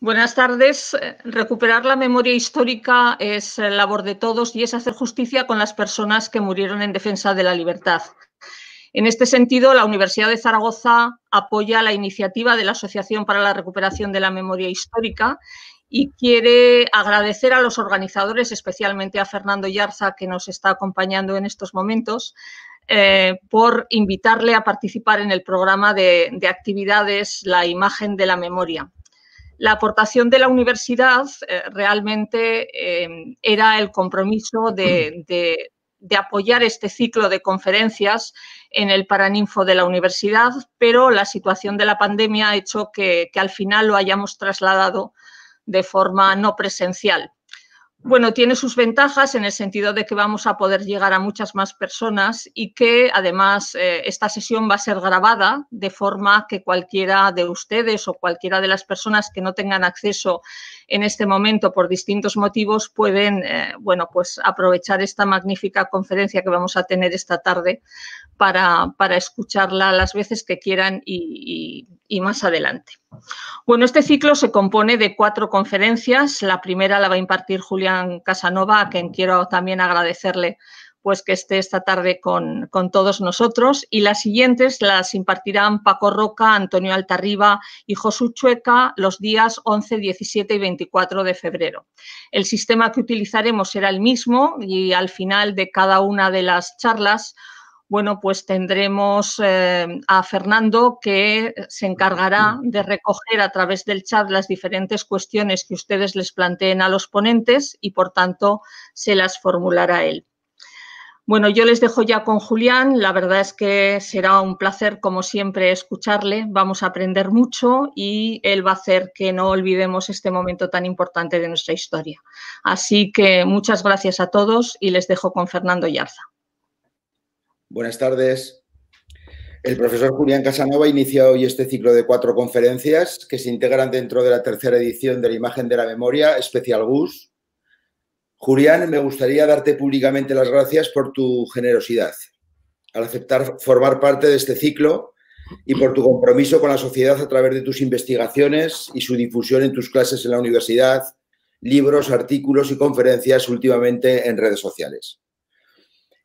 Buenas tardes. Eh, recuperar la memoria histórica es labor de todos y es hacer justicia con las personas que murieron en defensa de la libertad. En este sentido, la Universidad de Zaragoza apoya la iniciativa de la Asociación para la Recuperación de la Memoria Histórica y quiere agradecer a los organizadores, especialmente a Fernando Yarza, que nos está acompañando en estos momentos, eh, por invitarle a participar en el programa de actividades La imagen de la memoria la aportación de la universidad eh, realmente em, era el compromiso de, apoyar este ciclo de conferencias en el Paraninfo de la universidad, pero la situación de la pandemia ha hecho que al final lo hayamos trasladado de forma no presencial. Bueno, tiene sus ventajas en el sentido de que vamos a poder llegar a muchas más personas y que además eh, esta sesión va a ser grabada de forma que cualquiera de ustedes o cualquiera de las personas que no tengan acceso en este momento por distintos motivos pueden, eh, bueno, pues aprovechar esta magnífica conferencia que vamos a tener esta tarde para, escucharla las veces que quieran y y más adelante. Bueno, este ciclo se compone de cuatro conferencias. La primera la va a impartir Julián Casanova, a quien quiero también agradecerle pues que esté esta tarde con, con, todos nosotros. Y las siguientes las impartirán Paco Roca, Antonio Altarriba y Josu Chueca los días 11, 17 y 24 de febrero. El sistema que utilizaremos será el mismo y al final de cada una de las charlas bueno, pues tendremos eh, a Fernando que se encargará de recoger a través del chat las diferentes cuestiones que ustedes les planteen a los ponentes y, por tanto, se las formulará él. Bueno, yo les dejo ya con Julián. La verdad es que será un placer, como siempre, escucharle. Vamos a aprender mucho y él va a hacer que no olvidemos este momento tan importante de nuestra historia. Así que muchas gracias a todos y les dejo con Fernando Yarza. Buenas tardes. El profesor Julián Casanova inicia hoy este ciclo de cuatro conferencias que se integran dentro de la tercera edición de la Imagen de la Memoria, Especial GUS. Julián, me gustaría darte públicamente las gracias por tu generosidad al aceptar formar parte de este ciclo y por tu compromiso con la sociedad a través de tus investigaciones y su difusión en tus clases en la universidad, libros, artículos y conferencias últimamente en redes sociales.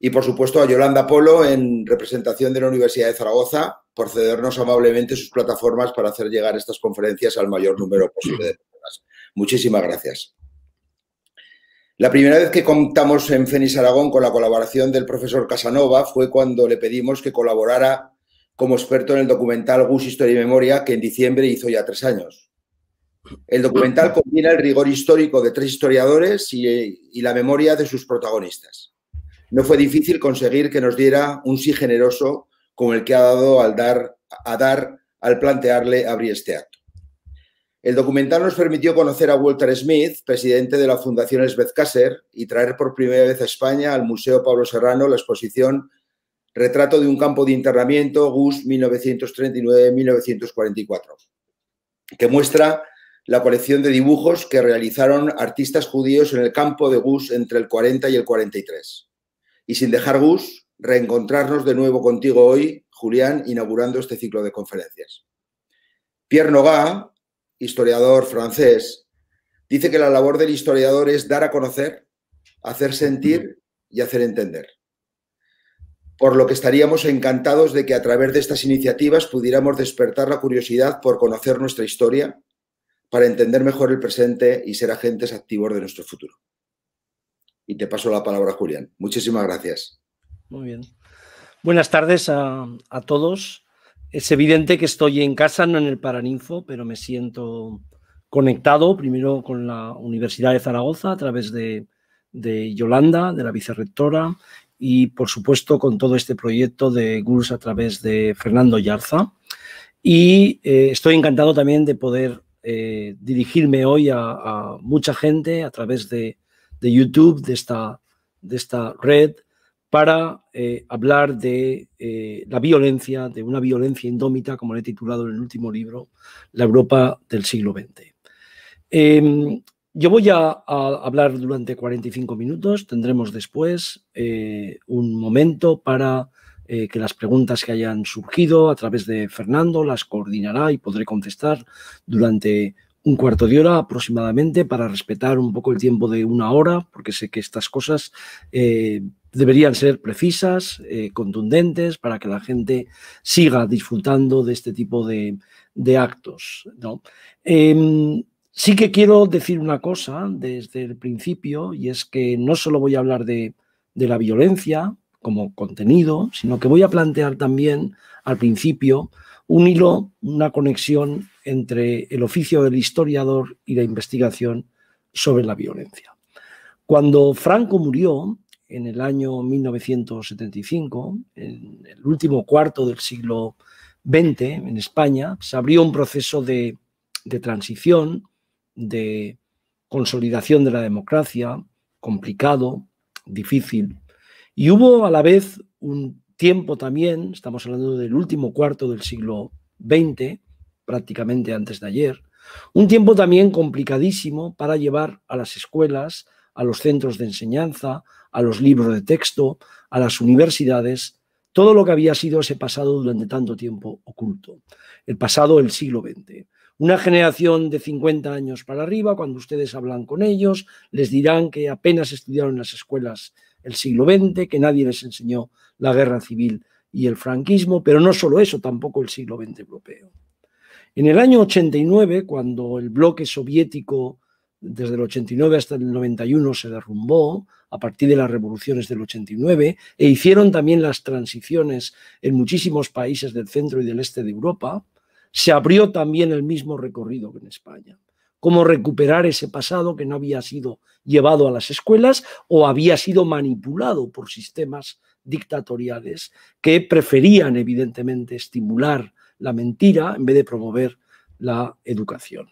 Y por supuesto a Yolanda Polo en representación de la Universidad de Zaragoza por cedernos amablemente sus plataformas para hacer llegar estas conferencias al mayor número posible de personas. Muchísimas gracias. La primera vez que contamos en Fénix Aragón con la colaboración del profesor Casanova fue cuando le pedimos que colaborara como experto en el documental Gus Historia y Memoria, que en diciembre hizo ya tres años. El documental combina el rigor histórico de tres historiadores y la memoria de sus protagonistas no fue difícil conseguir que nos diera un sí generoso como el que ha dado al dar, a dar al plantearle abrir este acto. El documental nos permitió conocer a Walter Smith, presidente de la Fundación Svez y traer por primera vez a España al Museo Pablo Serrano la exposición Retrato de un campo de internamiento, GUS 1939-1944, que muestra la colección de dibujos que realizaron artistas judíos en el campo de GUS entre el 40 y el 43. Y sin dejar Gus, reencontrarnos de nuevo contigo hoy, Julián, inaugurando este ciclo de conferencias. Pierre Nogat, historiador francés, dice que la labor del historiador es dar a conocer, hacer sentir y hacer entender. Por lo que estaríamos encantados de que a través de estas iniciativas pudiéramos despertar la curiosidad por conocer nuestra historia para entender mejor el presente y ser agentes activos de nuestro futuro y te paso la palabra, Julián. Muchísimas gracias. Muy bien. Buenas tardes a, todos. Es evidente que estoy en casa, no en el Paraninfo, pero me siento conectado primero con la Universidad de Zaragoza a través de, Yolanda, de la vicerrectora, y por supuesto con todo este proyecto de GURS a través de Fernando Yarza. Y eh, estoy encantado también de poder eh, dirigirme hoy a, mucha gente a través de de YouTube, de esta, de esta red, para eh, hablar de eh, la violencia, de una violencia indómita, como le he titulado en el último libro, La Europa del siglo XX. Em, yo voy a, hablar durante 45 minutos, tendremos después eh, un momento para que las preguntas que hayan surgido a través de Fernando las coordinará y podré contestar durante un cuarto de hora aproximadamente para respetar un poco el tiempo de una hora, porque sé que estas cosas eh, deberían ser precisas, eh, contundentes, para que la gente siga disfrutando de este tipo de, actos. Em, sí que quiero decir una cosa desde el principio, y es que no solo voy a hablar de la violencia como contenido, sino que voy a plantear también al principio un hilo, una conexión entre el oficio del historiador y la investigación sobre la violencia. Cuando Franco murió en el año 1975, en el último cuarto del siglo XX en España, se abrió un proceso de, de transición, de consolidación de la democracia, complicado, difícil, y hubo a la vez un tiempo también, estamos hablando del último cuarto del siglo XX, prácticamente antes de ayer, un tiempo también complicadísimo para llevar a las escuelas, a los centros de enseñanza, a los libros de texto, a las universidades, todo lo que había sido ese pasado durante tanto tiempo oculto, el pasado del siglo XX. Una generación de 50 años para arriba, cuando ustedes hablan con ellos, les dirán que apenas estudiaron en las escuelas el siglo XX, que nadie les enseñó la guerra civil y el franquismo, pero no solo eso, tampoco el siglo XX europeo. En el año 89, cuando el bloque soviético desde el 89 hasta el 91 se derrumbó a partir de las revoluciones del 89 e hicieron también las transiciones en muchísimos países del centro y del este de Europa, se abrió también el mismo recorrido que en España cómo recuperar ese pasado que no había sido llevado a las escuelas o había sido manipulado por sistemas dictatoriales que preferían evidentemente estimular la mentira en vez de promover la educación.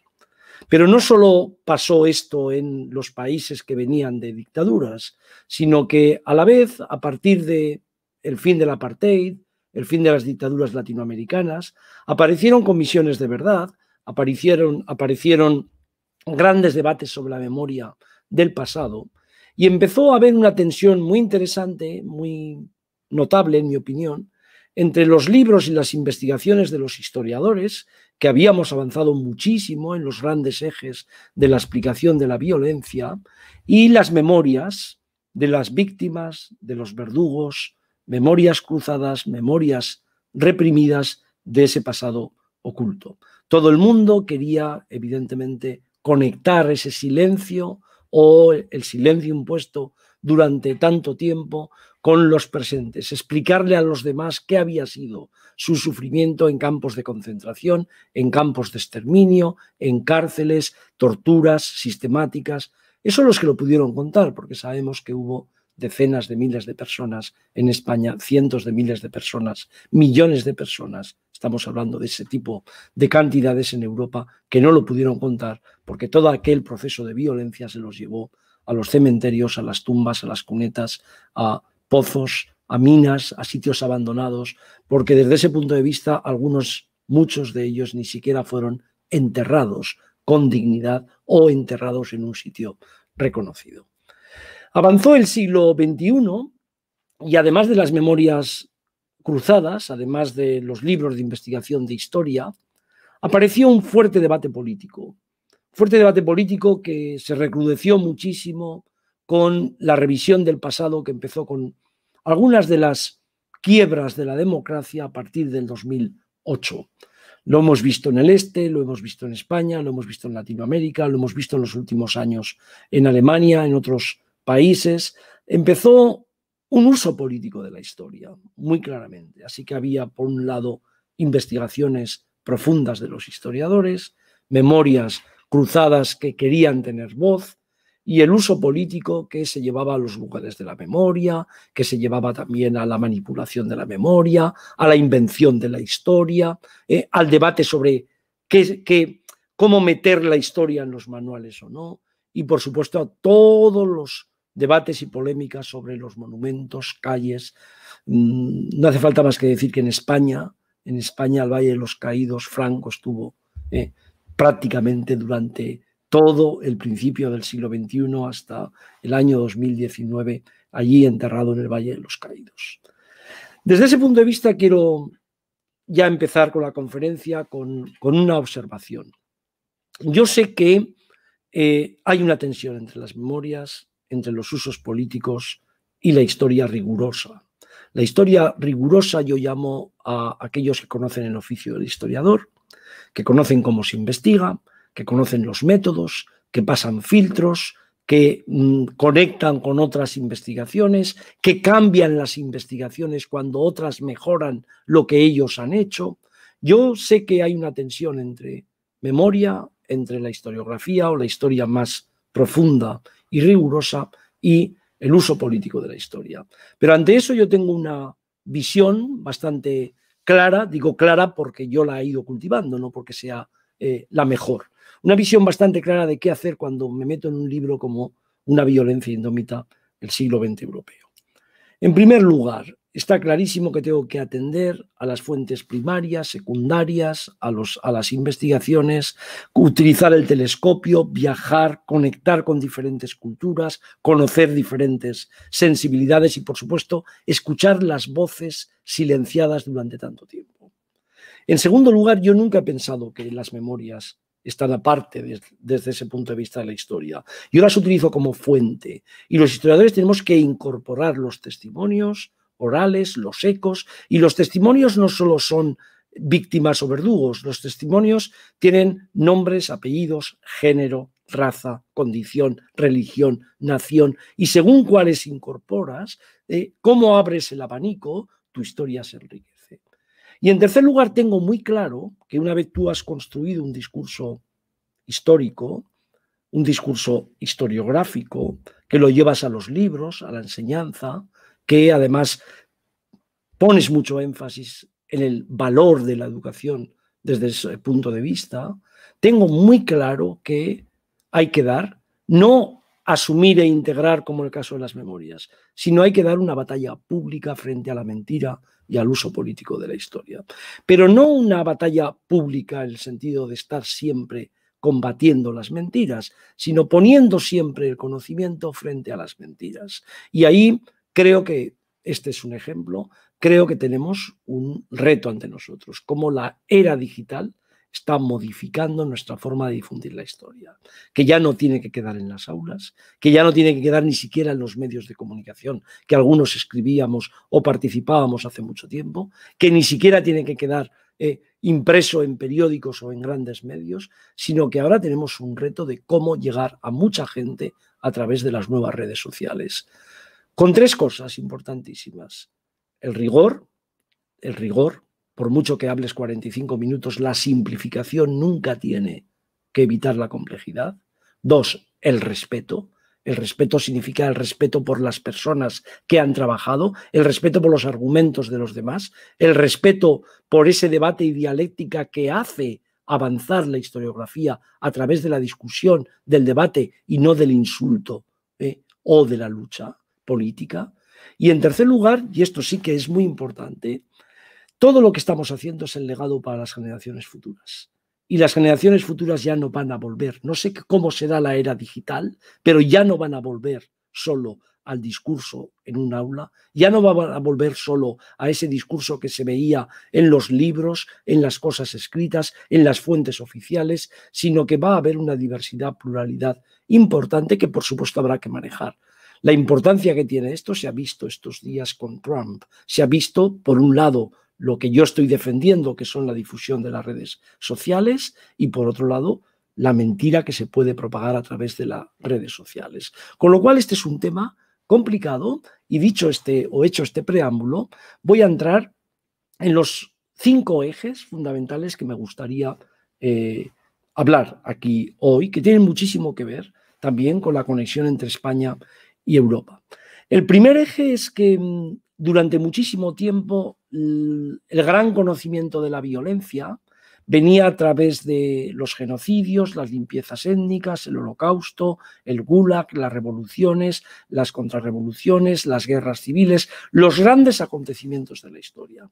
Pero no solo pasó esto en los países que venían de dictaduras, sino que a la vez, a partir del el fin del apartheid, el fin de las dictaduras latinoamericanas, aparecieron comisiones de verdad, aparecieron, aparecieron grandes debates sobre la memoria del pasado y empezó a haber una tensión muy interesante, muy notable en mi opinión, entre los libros y las investigaciones de los historiadores, que habíamos avanzado muchísimo en los grandes ejes de la explicación de la violencia, y las memorias de las víctimas, de los verdugos, memorias cruzadas, memorias reprimidas de ese pasado oculto. Todo el mundo quería, evidentemente, conectar ese silencio o el silencio impuesto durante tanto tiempo con los presentes, explicarle a los demás qué había sido su sufrimiento en campos de concentración, en campos de exterminio, en cárceles, torturas sistemáticas. Eso los que lo pudieron contar, porque sabemos que hubo decenas de miles de personas en España, cientos de miles de personas, millones de personas Estamos hablando de ese tipo de cantidades en Europa que no lo pudieron contar porque todo aquel proceso de violencia se los llevó a los cementerios, a las tumbas, a las cunetas, a pozos, a minas, a sitios abandonados, porque desde ese punto de vista algunos, muchos de ellos ni siquiera fueron enterrados con dignidad o enterrados en un sitio reconocido. Avanzó el siglo XXI y además de las memorias cruzadas, además de los libros de investigación de historia, apareció un fuerte debate político. Fuerte debate político que se recrudeció muchísimo con la revisión del pasado que empezó con algunas de las quiebras de la democracia a partir del 2008. Lo hemos visto en el este, lo hemos visto en España, lo hemos visto en Latinoamérica, lo hemos visto en los últimos años en Alemania, en otros países. Empezó un uso político de la historia, muy claramente. Así que había, por un lado, investigaciones profundas de los historiadores, memorias cruzadas que querían tener voz y el uso político que se llevaba a los lugares de la memoria, que se llevaba también a la manipulación de la memoria, a la invención de la historia, eh, al debate sobre qué, cómo meter la historia en los manuales o no, y por supuesto a todos los debates y polémicas sobre los monumentos, calles. Mm, no hace falta más que decir que en España, en España, el Valle de los Caídos, Franco estuvo eh, prácticamente durante todo el principio del siglo XXI hasta el año 2019, allí enterrado en el Valle de los Caídos. Desde ese punto de vista, quiero ya empezar con la conferencia con, una observación. Yo sé que eh, hay una tensión entre las memorias entre los usos políticos y la historia rigurosa. La historia rigurosa yo llamo a aquellos que conocen el oficio del historiador, que conocen cómo se investiga, que conocen los métodos, que pasan filtros, que mm, conectan con otras investigaciones, que cambian las investigaciones cuando otras mejoran lo que ellos han hecho. Yo sé que hay una tensión entre memoria, entre la historiografía o la historia más profunda y rigurosa y el uso político de la historia. Pero ante eso yo tengo una visión bastante clara, digo clara porque yo la he ido cultivando, no porque sea eh, la mejor. Una visión bastante clara de qué hacer cuando me meto en un libro como Una violencia indómita del siglo XX europeo. En primer lugar, Está clarísimo que tengo que atender a las fuentes primarias, secundarias, a, los, a las investigaciones, utilizar el telescopio, viajar, conectar con diferentes culturas, conocer diferentes sensibilidades y, por supuesto, escuchar las voces silenciadas durante tanto tiempo. En segundo lugar, yo nunca he pensado que las memorias están aparte desde ese punto de vista de la historia. Yo las utilizo como fuente y los historiadores tenemos que incorporar los testimonios, orales, los ecos, y los testimonios no solo son víctimas o verdugos, los testimonios tienen nombres, apellidos, género, raza, condición, religión, nación, y según cuáles incorporas, eh, cómo abres el abanico, tu historia se enriquece. Y en tercer lugar, tengo muy claro que una vez tú has construido un discurso histórico, un discurso historiográfico, que lo llevas a los libros, a la enseñanza, que además pones mucho énfasis en el valor de la educación desde ese punto de vista, tengo muy claro que hay que dar, no asumir e integrar como el caso de las memorias, sino hay que dar una batalla pública frente a la mentira y al uso político de la historia. Pero no una batalla pública en el sentido de estar siempre combatiendo las mentiras, sino poniendo siempre el conocimiento frente a las mentiras. Y ahí Creo que este es un ejemplo. Creo que tenemos un reto ante nosotros, Cómo la era digital está modificando nuestra forma de difundir la historia, que ya no tiene que quedar en las aulas, que ya no tiene que quedar ni siquiera en los medios de comunicación, que algunos escribíamos o participábamos hace mucho tiempo, que ni siquiera tiene que quedar eh, impreso en periódicos o en grandes medios, sino que ahora tenemos un reto de cómo llegar a mucha gente a través de las nuevas redes sociales con tres cosas importantísimas. El rigor, el rigor, por mucho que hables 45 minutos, la simplificación nunca tiene que evitar la complejidad. Dos, el respeto. El respeto significa el respeto por las personas que han trabajado, el respeto por los argumentos de los demás, el respeto por ese debate y dialéctica que hace avanzar la historiografía a través de la discusión, del debate y no del insulto ¿eh? o de la lucha política. Y en tercer lugar, y esto sí que es muy importante, todo lo que estamos haciendo es el legado para las generaciones futuras. Y las generaciones futuras ya no van a volver. No sé cómo será la era digital, pero ya no van a volver solo al discurso en un aula, ya no van a volver solo a ese discurso que se veía en los libros, en las cosas escritas, en las fuentes oficiales, sino que va a haber una diversidad, pluralidad importante que por supuesto habrá que manejar. La importancia que tiene esto se ha visto estos días con Trump. Se ha visto, por un lado, lo que yo estoy defendiendo, que son la difusión de las redes sociales, y por otro lado, la mentira que se puede propagar a través de las redes sociales. Con lo cual, este es un tema complicado y dicho este o hecho este preámbulo, voy a entrar en los cinco ejes fundamentales que me gustaría eh, hablar aquí hoy, que tienen muchísimo que ver también con la conexión entre España y Europa. El primer eje es que mm, durante muchísimo tiempo el gran conocimiento de la violencia venía a través de los genocidios, las limpiezas étnicas, el holocausto, el gulag, las revoluciones, las contrarrevoluciones, las guerras civiles, los grandes acontecimientos de la historia.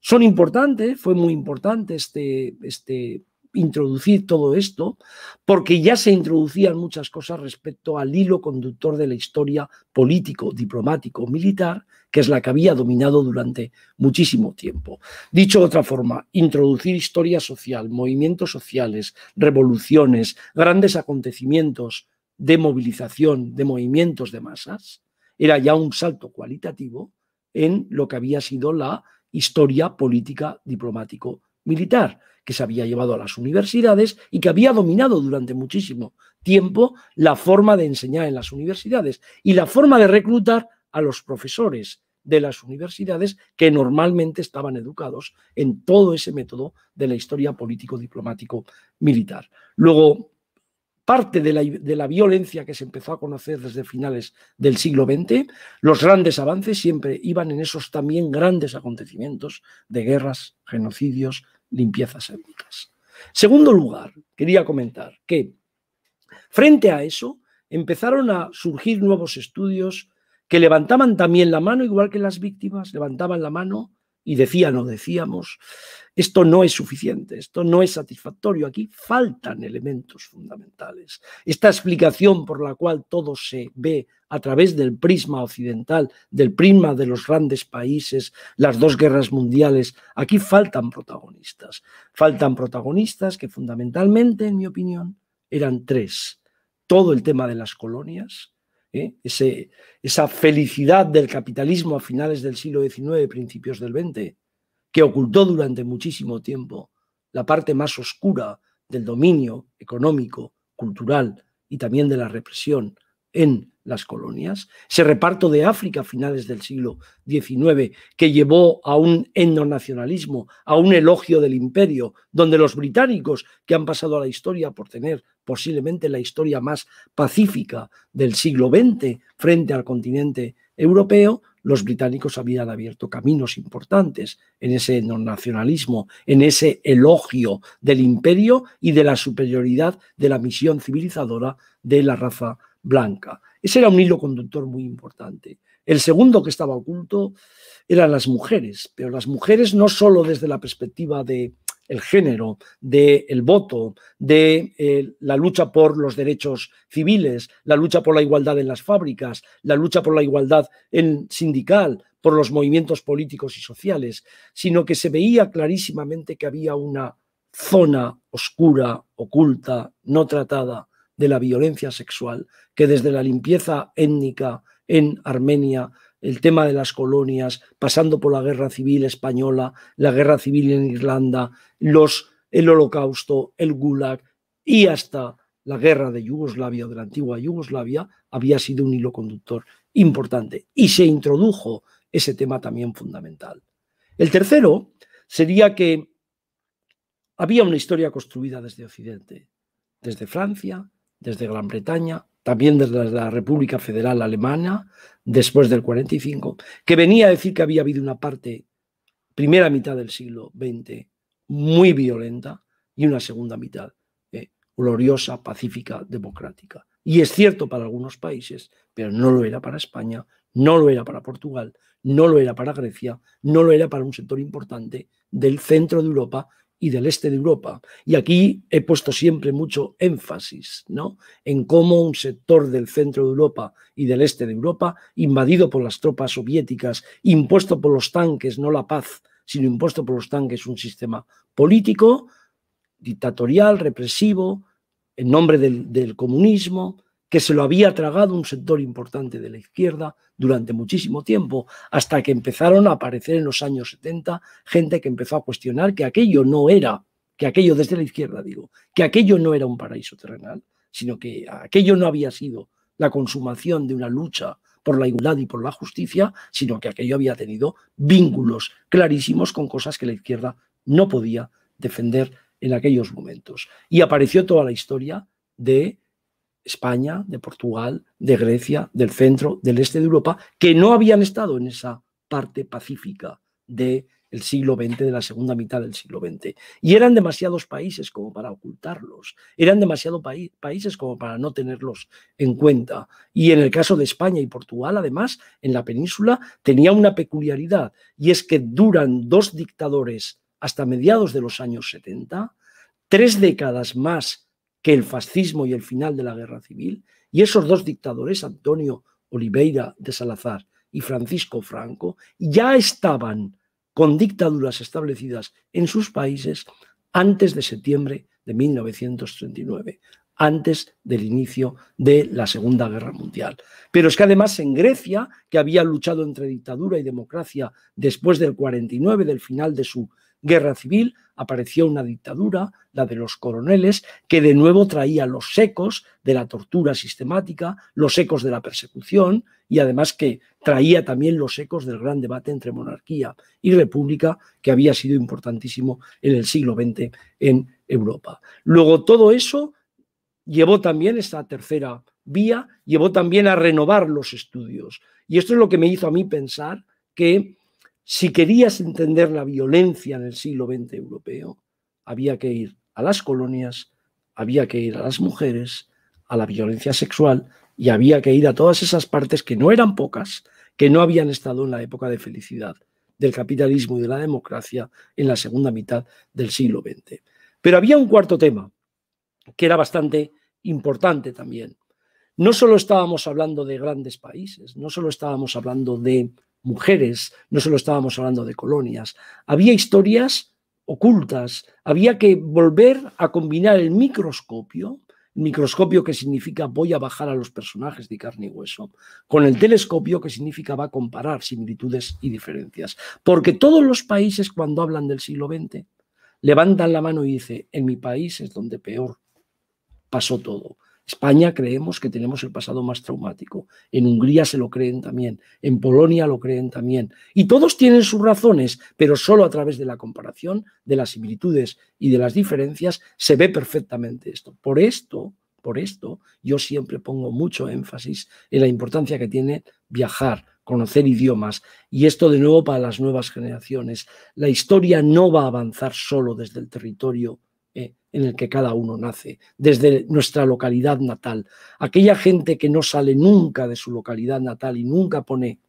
Son importantes, fue muy importante este, este introducir todo esto, porque ya se introducían muchas cosas respecto al hilo conductor de la historia político, diplomático, militar, que es la que había dominado durante muchísimo tiempo. Dicho de otra forma, introducir historia social, movimientos sociales, revoluciones, grandes acontecimientos de movilización, de movimientos de masas, era ya un salto cualitativo en lo que había sido la historia política, diplomático, militar que se había llevado a las universidades y que había dominado durante muchísimo tiempo la forma de enseñar en las universidades y la forma de reclutar a los profesores de las universidades que normalmente estaban educados en todo ese método de la historia político-diplomático-militar. Luego, parte de la, de la, violencia que se empezó a conocer desde finales del siglo XX, los grandes avances siempre iban en esos también grandes acontecimientos de guerras, genocidios, limpiezas étnicas. Segundo lugar, quería comentar que frente a eso empezaron a surgir nuevos estudios que levantaban también la mano, igual que las víctimas, levantaban la mano y decía, o decíamos, esto no es suficiente, esto no es satisfactorio, aquí faltan elementos fundamentales. Esta explicación por la cual todo se ve a través del prisma occidental, del prisma de los grandes países, las dos guerras mundiales, aquí faltan protagonistas. Faltan protagonistas que fundamentalmente, en mi opinión, eran tres. Todo el tema de las colonias, ¿eh? esa felicidad del capitalismo a finales del siglo XIX, principios del XX, que ocultó durante muchísimo tiempo la parte más oscura del dominio económico, cultural y también de la represión en las colonias, ese reparto de África a finales del siglo XIX que llevó a un endonacionalismo, a un elogio del imperio, donde los británicos, que han pasado a la historia por tener posiblemente la historia más pacífica del siglo XX frente al continente europeo, los británicos habían abierto caminos importantes en ese nacionalismo, en ese elogio del imperio y de la superioridad de la misión civilizadora de la raza blanca. Ese era un hilo conductor muy importante. El segundo que estaba oculto eran las mujeres, pero las mujeres no solo desde la perspectiva de el género, del el voto, de eh, la lucha por los derechos civiles, la lucha por la igualdad en las fábricas, la lucha por la igualdad en sindical, por los movimientos políticos y sociales, sino que se veía clarísimamente que había una zona oscura, oculta, no tratada de la violencia sexual, que desde la limpieza étnica en Armenia el tema de las colonias, pasando por la guerra civil española, la guerra civil en Irlanda, los, el holocausto, el gulag y hasta la guerra de Yugoslavia de la antigua Yugoslavia, había sido un hilo conductor importante y se introdujo ese tema también fundamental. El tercero sería que había una historia construida desde Occidente, desde Francia, desde Gran Bretaña, también de la República Federal Alemana, después del 45, que venía a decir que había habido una parte, primera mitad del siglo XX, muy violenta, y una segunda mitad, eh, gloriosa, pacífica, democrática. Y es cierto para algunos países, pero no lo era para España, no lo era para Portugal, no lo era para Grecia, no lo era para un sector importante del centro de Europa y del este de Europa. Y aquí he puesto siempre mucho énfasis ¿no? en cómo un sector del centro de Europa y del este de Europa, invadido por las tropas soviéticas, impuesto por los tanques, no la paz, sino impuesto por los tanques, un sistema político, dictatorial, represivo, en nombre del, del comunismo, que se lo había tragado un sector importante de la izquierda durante muchísimo tiempo, hasta que empezaron a aparecer en los años 70 gente que empezó a cuestionar que aquello no era, que aquello desde la izquierda digo, que aquello no era un paraíso terrenal, sino que aquello no había sido la consumación de una lucha por la igualdad y por la justicia, sino que aquello había tenido vínculos clarísimos con cosas que la izquierda no podía defender en aquellos momentos. Y apareció toda la historia de España, de Portugal, de Grecia, del centro, del este de Europa, que no habían estado en esa parte pacífica del siglo XX, de la segunda mitad del siglo XX. Y eran demasiados países como para ocultarlos, eran demasiados países como para no tenerlos en cuenta. Y en el caso de España y Portugal, además, en la península tenía una peculiaridad, y es que duran dos dictadores hasta mediados de los años 70, tres décadas más que el fascismo y el final de la guerra civil, y esos dos dictadores, Antonio Oliveira de Salazar y Francisco Franco, ya estaban con dictaduras establecidas en sus países antes de septiembre de 1939, antes del inicio de la Segunda Guerra Mundial. Pero es que además en Grecia, que había luchado entre dictadura y democracia después del 49, del final de su guerra civil, apareció una dictadura, la de los coroneles, que de nuevo traía los ecos de la tortura sistemática, los ecos de la persecución y además que traía también los ecos del gran debate entre monarquía y república que había sido importantísimo en el siglo XX en Europa. Luego todo eso llevó también esta tercera vía, llevó también a renovar los estudios. Y esto es lo que me hizo a mí pensar que si querías entender la violencia en el siglo XX europeo, había que ir a las colonias, había que ir a las mujeres, a la violencia sexual y había que ir a todas esas partes que no eran pocas, que no habían estado en la época de felicidad del capitalismo y de la democracia en la segunda mitad del siglo XX. Pero había un cuarto tema que era bastante importante también. No solo estábamos hablando de grandes países, no solo estábamos hablando de mujeres, no solo estábamos hablando de colonias, había historias ocultas, había que volver a combinar el microscopio, microscopio que significa voy a bajar a los personajes de carne y hueso, con el telescopio que significa va a comparar similitudes y diferencias. Porque todos los países cuando hablan del siglo XX levantan la mano y dicen, en mi país es donde peor pasó todo. España creemos que tenemos el pasado más traumático. En Hungría se lo creen también, en Polonia lo creen también. Y todos tienen sus razones, pero solo a través de la comparación, de las similitudes y de las diferencias se ve perfectamente esto. Por esto, por esto, yo siempre pongo mucho énfasis en la importancia que tiene viajar, conocer idiomas. Y esto de nuevo para las nuevas generaciones. La historia no va a avanzar solo desde el territorio en el que cada uno nace, desde nuestra localidad natal. Aquella gente que no sale nunca de su localidad natal y nunca pone,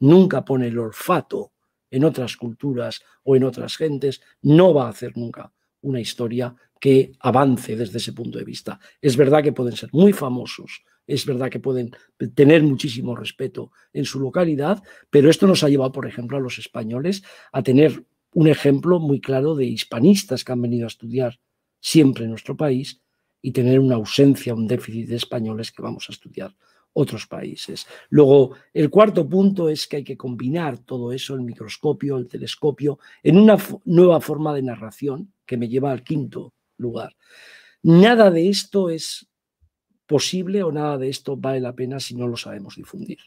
nunca pone el olfato en otras culturas o en otras gentes, no va a hacer nunca una historia que avance desde ese punto de vista. Es verdad que pueden ser muy famosos, es verdad que pueden tener muchísimo respeto en su localidad, pero esto nos ha llevado, por ejemplo, a los españoles a tener un ejemplo muy claro de hispanistas que han venido a estudiar siempre en nuestro país y tener una ausencia, un déficit de españoles que vamos a estudiar otros países. Luego, el cuarto punto es que hay que combinar todo eso, el microscopio, el telescopio, en una nueva forma de narración que me lleva al quinto lugar. Nada de esto es posible o nada de esto vale la pena si no lo sabemos difundir,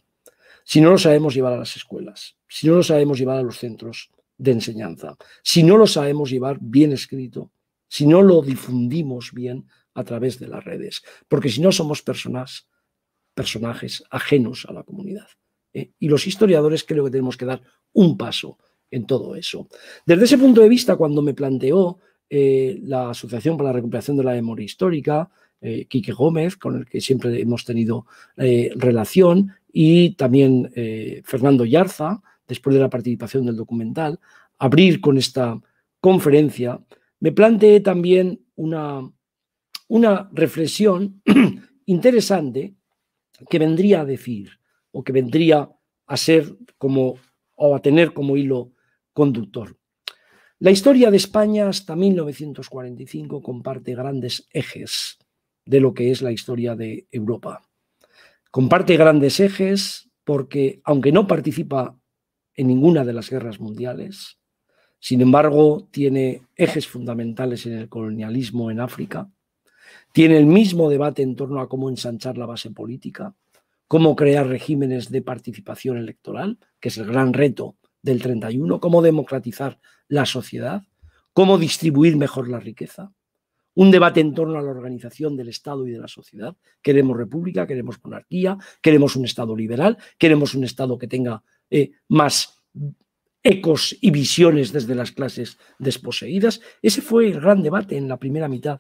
si no lo sabemos llevar a las escuelas, si no lo sabemos llevar a los centros de enseñanza, si no lo sabemos llevar bien escrito si no lo difundimos bien a través de las redes, porque si no somos personas, personajes ajenos a la comunidad. ¿eh? Y los historiadores creo que tenemos que dar un paso en todo eso. Desde ese punto de vista, cuando me planteó eh, la Asociación para la Recuperación de la Memoria Histórica, eh, Quique Gómez, con el que siempre hemos tenido relación, y también Fernando Yarza, después de la participación del documental, abrir con esta conferencia, me planteé también una, reflexión interesante que vendría a decir o que vendría a ser como o a tener como hilo conductor. La historia de España hasta 1945 comparte grandes ejes de lo que es la historia de Europa. Comparte grandes ejes porque, aunque no participa en ninguna de las guerras mundiales, sin embargo, tiene ejes fundamentales en el colonialismo en África, tiene el mismo debate en torno a cómo ensanchar la base política, cómo crear regímenes de participación electoral, que es el gran reto del 31, cómo democratizar la sociedad, cómo distribuir mejor la riqueza. Un debate en torno a la organización del Estado y de la sociedad. Queremos república, queremos monarquía, queremos un Estado liberal, queremos un Estado que tenga eh, más ecos y visiones desde las clases desposeídas. Ese fue el gran debate en la primera mitad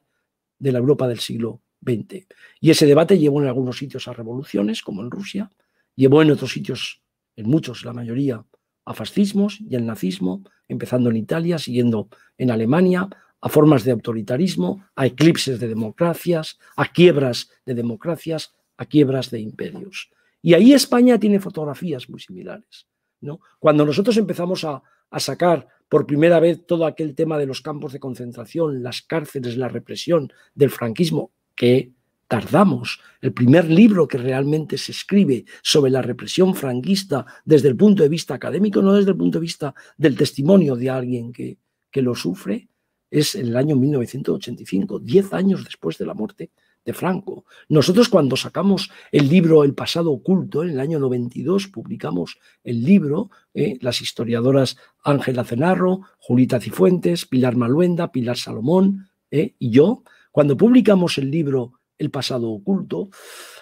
de la Europa del siglo XX. Y ese debate llevó en algunos sitios a revoluciones, como en Rusia, llevó en otros sitios, en muchos, la mayoría, a fascismos y al nazismo, empezando en Italia, siguiendo en Alemania, a formas de autoritarismo, a eclipses de democracias, a quiebras de democracias, a quiebras de imperios. Y ahí España tiene fotografías muy similares. Cuando nosotros empezamos a, sacar por primera vez todo aquel tema de los campos de concentración, las cárceles, la represión del franquismo, que tardamos. El primer libro que realmente se escribe sobre la represión franquista desde el punto de vista académico, no desde el punto de vista del testimonio de alguien que, lo sufre, es en el año 1985, diez años después de la muerte de Franco. Nosotros cuando sacamos el libro El pasado oculto, en el año 92, publicamos el libro, ¿eh? las historiadoras Ángela Cenarro, Julita Cifuentes, Pilar Maluenda, Pilar Salomón ¿eh? y yo, cuando publicamos el libro El pasado oculto,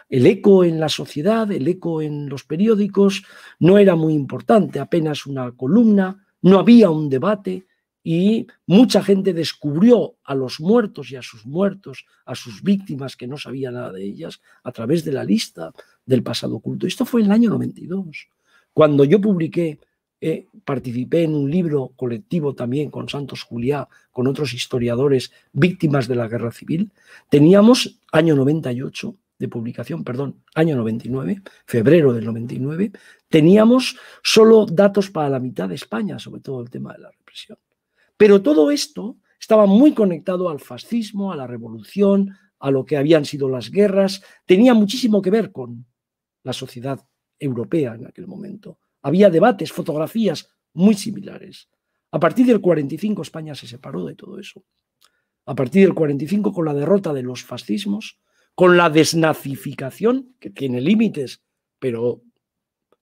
el eco en la sociedad, el eco en los periódicos, no era muy importante, apenas una columna, no había un debate, y mucha gente descubrió a los muertos y a sus muertos, a sus víctimas que no sabía nada de ellas, a través de la lista del pasado oculto. Esto fue en el año 92, cuando yo publiqué, eh, participé en un libro colectivo también con Santos Juliá, con otros historiadores, víctimas de la guerra civil. Teníamos año 98 de publicación, perdón, año 99, febrero del 99, teníamos solo datos para la mitad de España, sobre todo el tema de la represión. Pero todo esto estaba muy conectado al fascismo, a la revolución, a lo que habían sido las guerras, tenía muchísimo que ver con la sociedad europea en aquel momento. Había debates, fotografías muy similares. A partir del 45 España se separó de todo eso. A partir del 45 con la derrota de los fascismos, con la desnazificación, que tiene límites, pero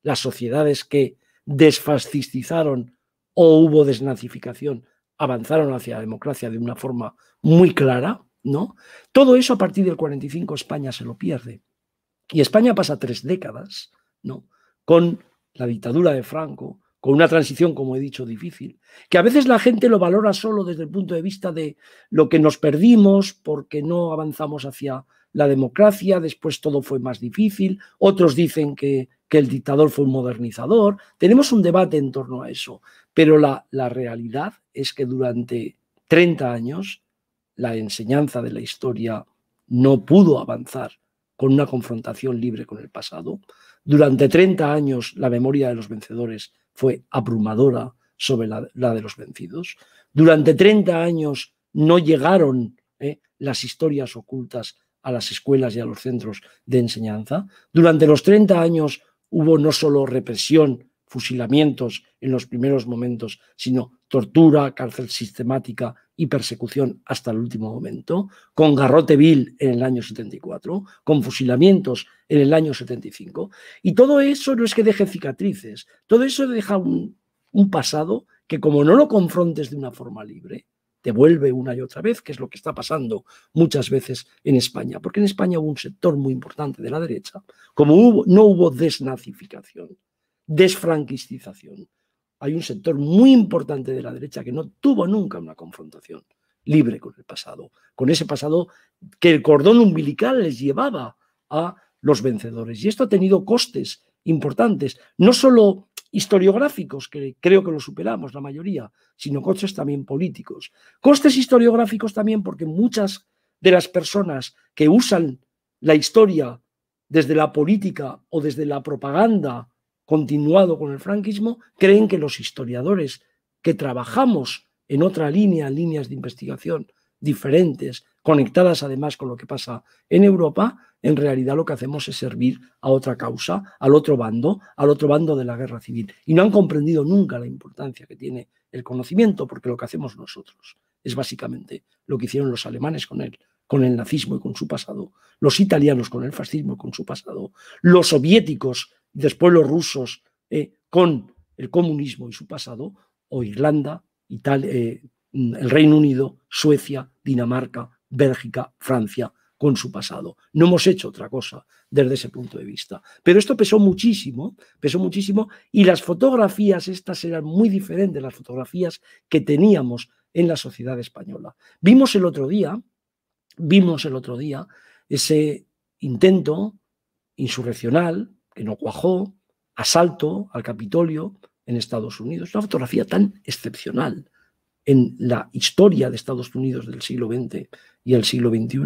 las sociedades que desfascistizaron o hubo desnazificación avanzaron hacia la democracia de una forma muy clara, ¿no? Todo eso a partir del 45 España se lo pierde. Y España pasa tres décadas, ¿no? Con la dictadura de Franco, con una transición, como he dicho, difícil, que a veces la gente lo valora solo desde el punto de vista de lo que nos perdimos porque no avanzamos hacia la democracia, después todo fue más difícil, otros dicen que que el dictador fue un modernizador. Tenemos un debate en torno a eso, pero la, la realidad es que durante 30 años la enseñanza de la historia no pudo avanzar con una confrontación libre con el pasado. Durante 30 años la memoria de los vencedores fue abrumadora sobre la, de los vencidos. Durante 30 años no llegaron eh, las historias ocultas a las escuelas y a los centros de enseñanza. Durante los 30 años hubo no solo represión, fusilamientos en los primeros momentos, sino tortura, cárcel sistemática y persecución hasta el último momento, con garrote vil en el año 74, con fusilamientos en el año 75. Y todo eso no es que deje cicatrices, todo eso deja un, un pasado que como no lo confrontes de una forma libre, te vuelve una y otra vez, que es lo que está pasando muchas veces en España, porque en España hubo un sector muy importante de la derecha, como hubo, no hubo desnazificación, desfranquistización. Hay un sector muy importante de la derecha que no tuvo nunca una confrontación libre con el pasado, con ese pasado que el cordón umbilical les llevaba a los vencedores. Y esto ha tenido costes importantes, no solo historiográficos, que creo que lo superamos la mayoría, sino costes también políticos. Costes historiográficos también porque muchas de las personas que usan la historia desde la política o desde la propaganda continuado con el franquismo creen que los historiadores que trabajamos en otra línea, líneas de investigación diferentes conectadas además con lo que pasa en Europa, en realidad lo que hacemos es servir a otra causa, al otro bando, al otro bando de la guerra civil. Y no han comprendido nunca la importancia que tiene el conocimiento, porque lo que hacemos nosotros es básicamente lo que hicieron los alemanes con él, con el nazismo y con su pasado, los italianos con el fascismo y con su pasado, los soviéticos y después los rusos eh, con el comunismo y su pasado, o Irlanda, Italia, eh, el Reino Unido, Suecia, Dinamarca, Bélgica, Francia, con su pasado. No hemos hecho otra cosa desde ese punto de vista. Pero esto pesó muchísimo, pesó muchísimo, y las fotografías, estas eran muy diferentes de las fotografías que teníamos en la sociedad española. Vimos el otro día, vimos el otro día ese intento insurreccional que no cuajó, asalto al Capitolio en Estados Unidos, una fotografía tan excepcional en la historia de Estados Unidos del siglo XX y el siglo XXI.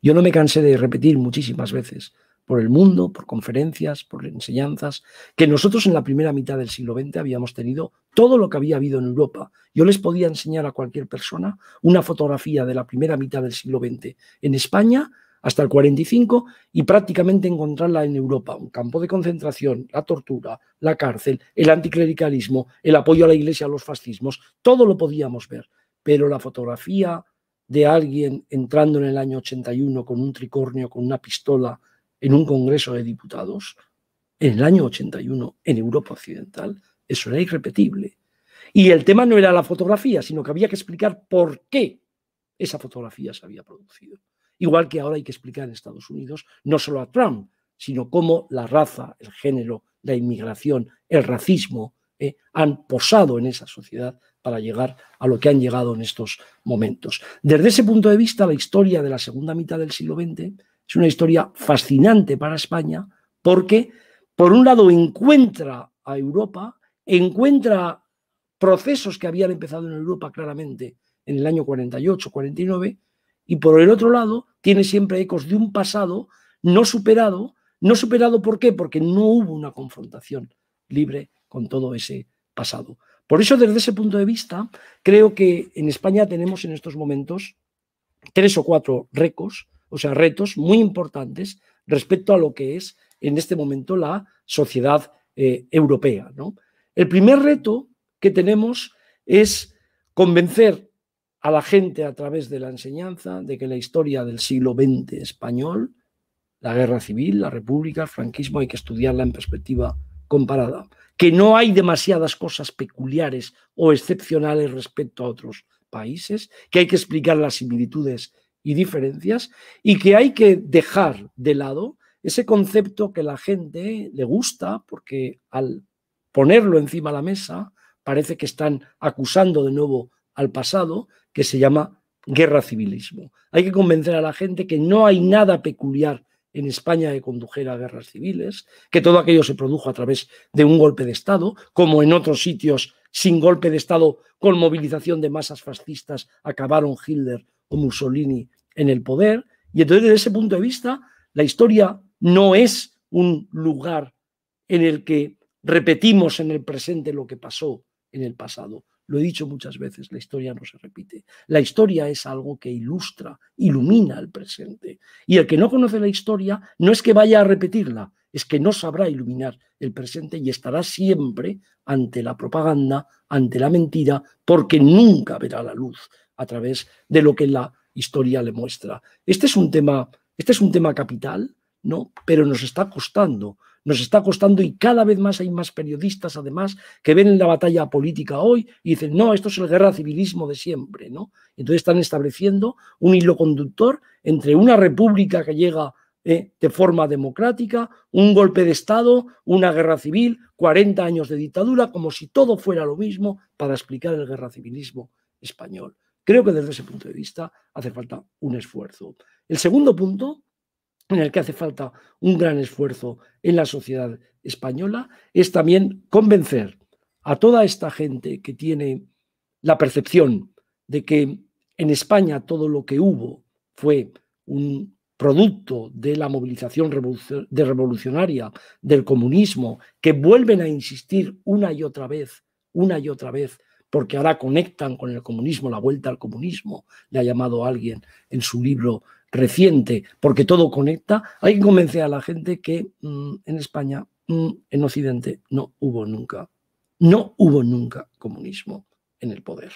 Yo no me cansé de repetir muchísimas veces por el mundo, por conferencias, por enseñanzas, que nosotros en la primera mitad del siglo XX habíamos tenido todo lo que había habido en Europa. Yo les podía enseñar a cualquier persona una fotografía de la primera mitad del siglo XX en España hasta el 45 y prácticamente encontrarla en Europa, un campo de concentración, la tortura, la cárcel, el anticlericalismo, el apoyo a la iglesia, a los fascismos, todo lo podíamos ver, pero la fotografía de alguien entrando en el año 81 con un tricornio, con una pistola, en un Congreso de Diputados, en el año 81, en Europa Occidental, eso era irrepetible. Y el tema no era la fotografía, sino que había que explicar por qué esa fotografía se había producido. Igual que ahora hay que explicar en Estados Unidos, no solo a Trump, sino cómo la raza, el género, la inmigración, el racismo eh, han posado en esa sociedad para llegar a lo que han llegado en estos momentos. Desde ese punto de vista, la historia de la segunda mitad del siglo XX es una historia fascinante para España porque, por un lado, encuentra a Europa, encuentra procesos que habían empezado en Europa claramente en el año 48-49, y por el otro lado, tiene siempre ecos de un pasado no superado. No superado, ¿por qué? Porque no hubo una confrontación libre con todo ese pasado. Por eso, desde ese punto de vista, creo que en España tenemos en estos momentos tres o cuatro retos, o sea, retos muy importantes respecto a lo que es en este momento la sociedad eh, europea. El primer reto que tenemos es convencer a la gente a través de la enseñanza de que la historia del siglo XX español, la guerra civil, la república, el franquismo, hay que estudiarla en perspectiva comparada, que no hay demasiadas cosas peculiares o excepcionales respecto a otros países, que hay que explicar las similitudes y diferencias y que hay que dejar de lado ese concepto que la gente le gusta porque al ponerlo encima de la mesa parece que están acusando de nuevo al pasado que se llama guerra civilismo. Hay que convencer a la gente que no hay nada peculiar en España que condujera a guerras civiles, que todo aquello se produjo a través de un golpe de Estado, como en otros sitios sin golpe de Estado, con movilización de masas fascistas, acabaron Hitler o Mussolini en el poder. Y entonces, desde ese punto de vista, la historia no es un lugar en el que repetimos en el presente lo que pasó en el pasado. Lo he dicho muchas veces, la historia no se repite. La historia es algo que ilustra, ilumina el presente. Y el que no conoce la historia no es que vaya a repetirla, es que no sabrá iluminar el presente y estará siempre ante la propaganda, ante la mentira, porque nunca verá la luz a través de lo que la historia le muestra. Este es un tema, este es un tema capital, ¿no? Pero nos está costando nos está costando y cada vez más hay más periodistas, además, que ven la batalla política hoy y dicen, no, esto es el guerra civilismo de siempre, ¿no? Entonces están estableciendo un hilo conductor entre una república que llega eh, de forma democrática, un golpe de Estado, una guerra civil, 40 años de dictadura, como si todo fuera lo mismo para explicar el guerra civilismo español. Creo que desde ese punto de vista hace falta un esfuerzo. El segundo punto en el que hace falta un gran esfuerzo en la sociedad española, es también convencer a toda esta gente que tiene la percepción de que en España todo lo que hubo fue un producto de la movilización revolucionaria, del comunismo, que vuelven a insistir una y otra vez, una y otra vez, porque ahora conectan con el comunismo, la vuelta al comunismo, le ha llamado alguien en su libro reciente, porque todo conecta, hay que convencer a la gente que mm, en España, mm, en Occidente, no hubo nunca, no hubo nunca comunismo en el poder.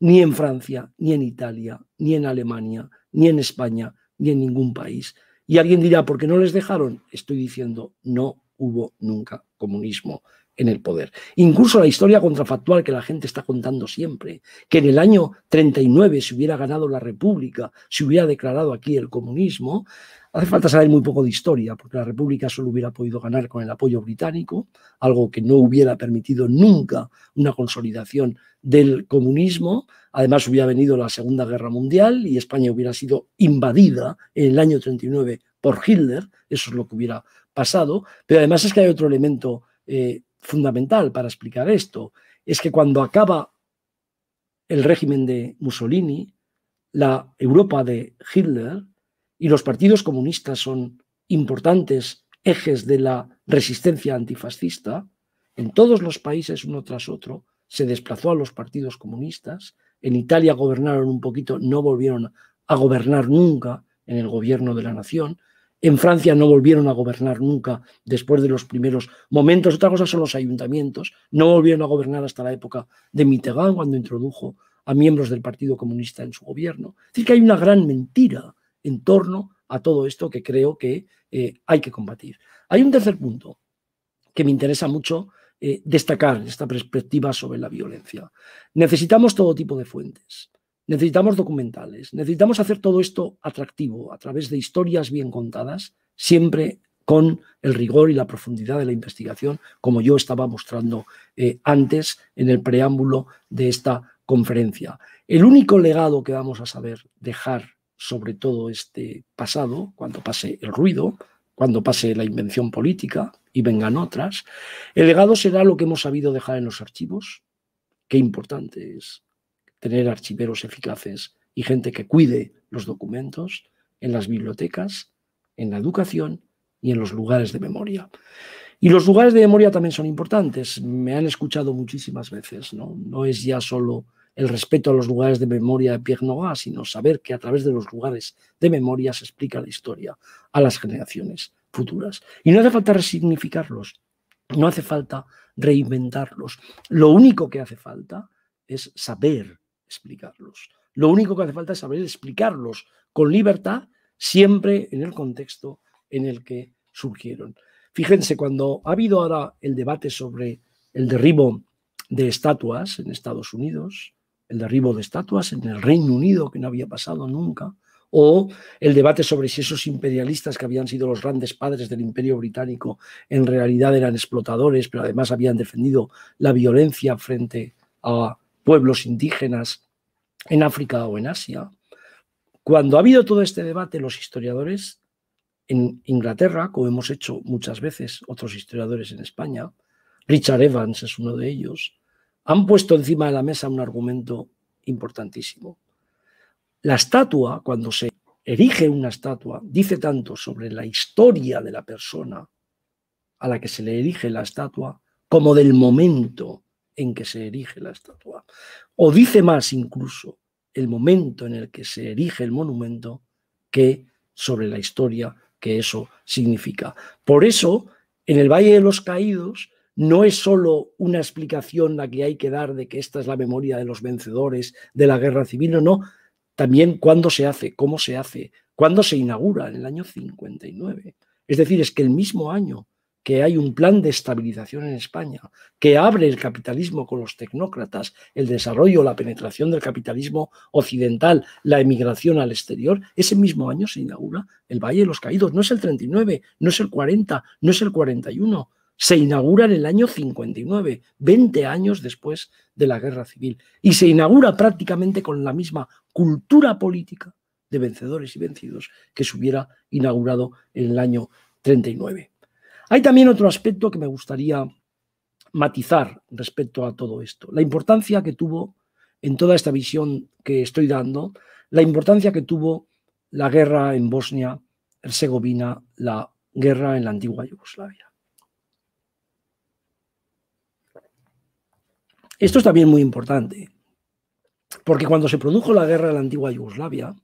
Ni en Francia, ni en Italia, ni en Alemania, ni en España, ni en ningún país. Y alguien dirá, ¿por qué no les dejaron? Estoy diciendo, no hubo nunca comunismo en el poder. Incluso la historia contrafactual que la gente está contando siempre, que en el año 39 se hubiera ganado la República, se hubiera declarado aquí el comunismo, hace falta saber muy poco de historia, porque la República solo hubiera podido ganar con el apoyo británico, algo que no hubiera permitido nunca una consolidación del comunismo. Además, hubiera venido la Segunda Guerra Mundial y España hubiera sido invadida en el año 39 por Hitler, eso es lo que hubiera pasado, pero además es que hay otro elemento eh, fundamental para explicar esto es que cuando acaba el régimen de Mussolini, la Europa de Hitler y los partidos comunistas son importantes ejes de la resistencia antifascista, en todos los países uno tras otro se desplazó a los partidos comunistas, en Italia gobernaron un poquito, no volvieron a gobernar nunca en el gobierno de la nación, en Francia no volvieron a gobernar nunca después de los primeros momentos. Otra cosa son los ayuntamientos. No volvieron a gobernar hasta la época de Mitterrand, cuando introdujo a miembros del Partido Comunista en su gobierno. Es decir, que hay una gran mentira en torno a todo esto que creo que eh, hay que combatir. Hay un tercer punto que me interesa mucho eh, destacar en esta perspectiva sobre la violencia. Necesitamos todo tipo de fuentes. Necesitamos documentales, necesitamos hacer todo esto atractivo a través de historias bien contadas, siempre con el rigor y la profundidad de la investigación, como yo estaba mostrando eh, antes en el preámbulo de esta conferencia. El único legado que vamos a saber dejar sobre todo este pasado, cuando pase el ruido, cuando pase la invención política y vengan otras, el legado será lo que hemos sabido dejar en los archivos. Qué importante es tener archiveros eficaces y gente que cuide los documentos en las bibliotecas, en la educación y en los lugares de memoria. Y los lugares de memoria también son importantes. Me han escuchado muchísimas veces, ¿no? No es ya solo el respeto a los lugares de memoria de Pierre Nogá, sino saber que a través de los lugares de memoria se explica la historia a las generaciones futuras. Y no hace falta resignificarlos, no hace falta reinventarlos. Lo único que hace falta es saber explicarlos. Lo único que hace falta es saber explicarlos con libertad, siempre en el contexto en el que surgieron. Fíjense, cuando ha habido ahora el debate sobre el derribo de estatuas en Estados Unidos, el derribo de estatuas en el Reino Unido, que no había pasado nunca, o el debate sobre si esos imperialistas que habían sido los grandes padres del imperio británico en realidad eran explotadores, pero además habían defendido la violencia frente a pueblos indígenas en África o en Asia. Cuando ha habido todo este debate, los historiadores en Inglaterra, como hemos hecho muchas veces otros historiadores en España, Richard Evans es uno de ellos, han puesto encima de la mesa un argumento importantísimo. La estatua, cuando se erige una estatua, dice tanto sobre la historia de la persona a la que se le erige la estatua como del momento en que se erige la estatua. O dice más incluso el momento en el que se erige el monumento que sobre la historia que eso significa. Por eso, en el Valle de los Caídos no es solo una explicación la que hay que dar de que esta es la memoria de los vencedores de la guerra civil, no, no. También cuándo se hace, cómo se hace, cuándo se inaugura, en el año 59. Es decir, es que el mismo año que hay un plan de estabilización en España, que abre el capitalismo con los tecnócratas, el desarrollo, la penetración del capitalismo occidental, la emigración al exterior, ese mismo año se inaugura el Valle de los Caídos. No es el 39, no es el 40, no es el 41. Se inaugura en el año 59, 20 años después de la Guerra Civil. Y se inaugura prácticamente con la misma cultura política de vencedores y vencidos que se hubiera inaugurado en el año 39. Hay también otro aspecto que me gustaría matizar respecto a todo esto. La importancia que tuvo en toda esta visión que estoy dando, la importancia que tuvo la guerra en Bosnia, Herzegovina, la guerra en la antigua Yugoslavia. Esto es también muy importante, porque cuando se produjo la guerra en la antigua Yugoslavia,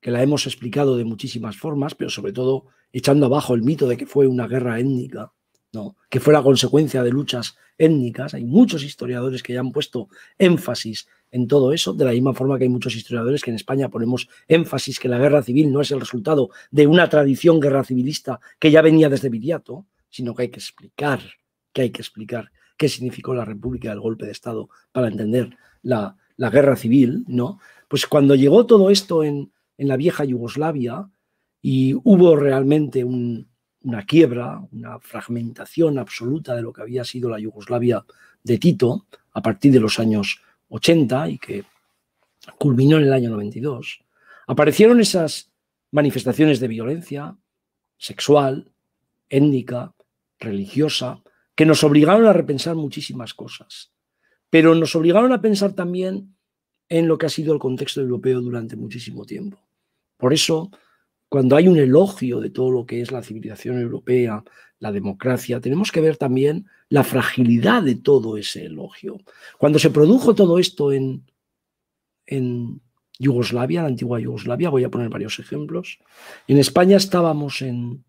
que la hemos explicado de muchísimas formas, pero sobre todo echando abajo el mito de que fue una guerra étnica, ¿no? que fue la consecuencia de luchas étnicas. Hay muchos historiadores que ya han puesto énfasis en todo eso, de la misma forma que hay muchos historiadores que en España ponemos énfasis que la guerra civil no es el resultado de una tradición guerra civilista que ya venía desde Viriato, sino que hay que explicar, que hay que explicar qué significó la República el golpe de Estado para entender la, la guerra civil, ¿no? Pues cuando llegó todo esto en, en la vieja Yugoslavia y hubo realmente una quiebra, una fragmentación absoluta de lo que había sido la Yugoslavia de Tito a partir de los años 80 y que culminó en el año 92, aparecieron esas manifestaciones de violencia sexual, étnica, religiosa, que nos obligaron a repensar muchísimas cosas, pero nos obligaron a pensar también en lo que ha sido el contexto europeo durante muchísimo tiempo. Por eso, cuando hay un elogio de todo lo que es la civilización europea, la democracia, tenemos que ver también la fragilidad de todo ese elogio. Cuando se produjo todo esto en, en Yugoslavia, la antigua Yugoslavia, voy a poner varios ejemplos, en España estábamos en,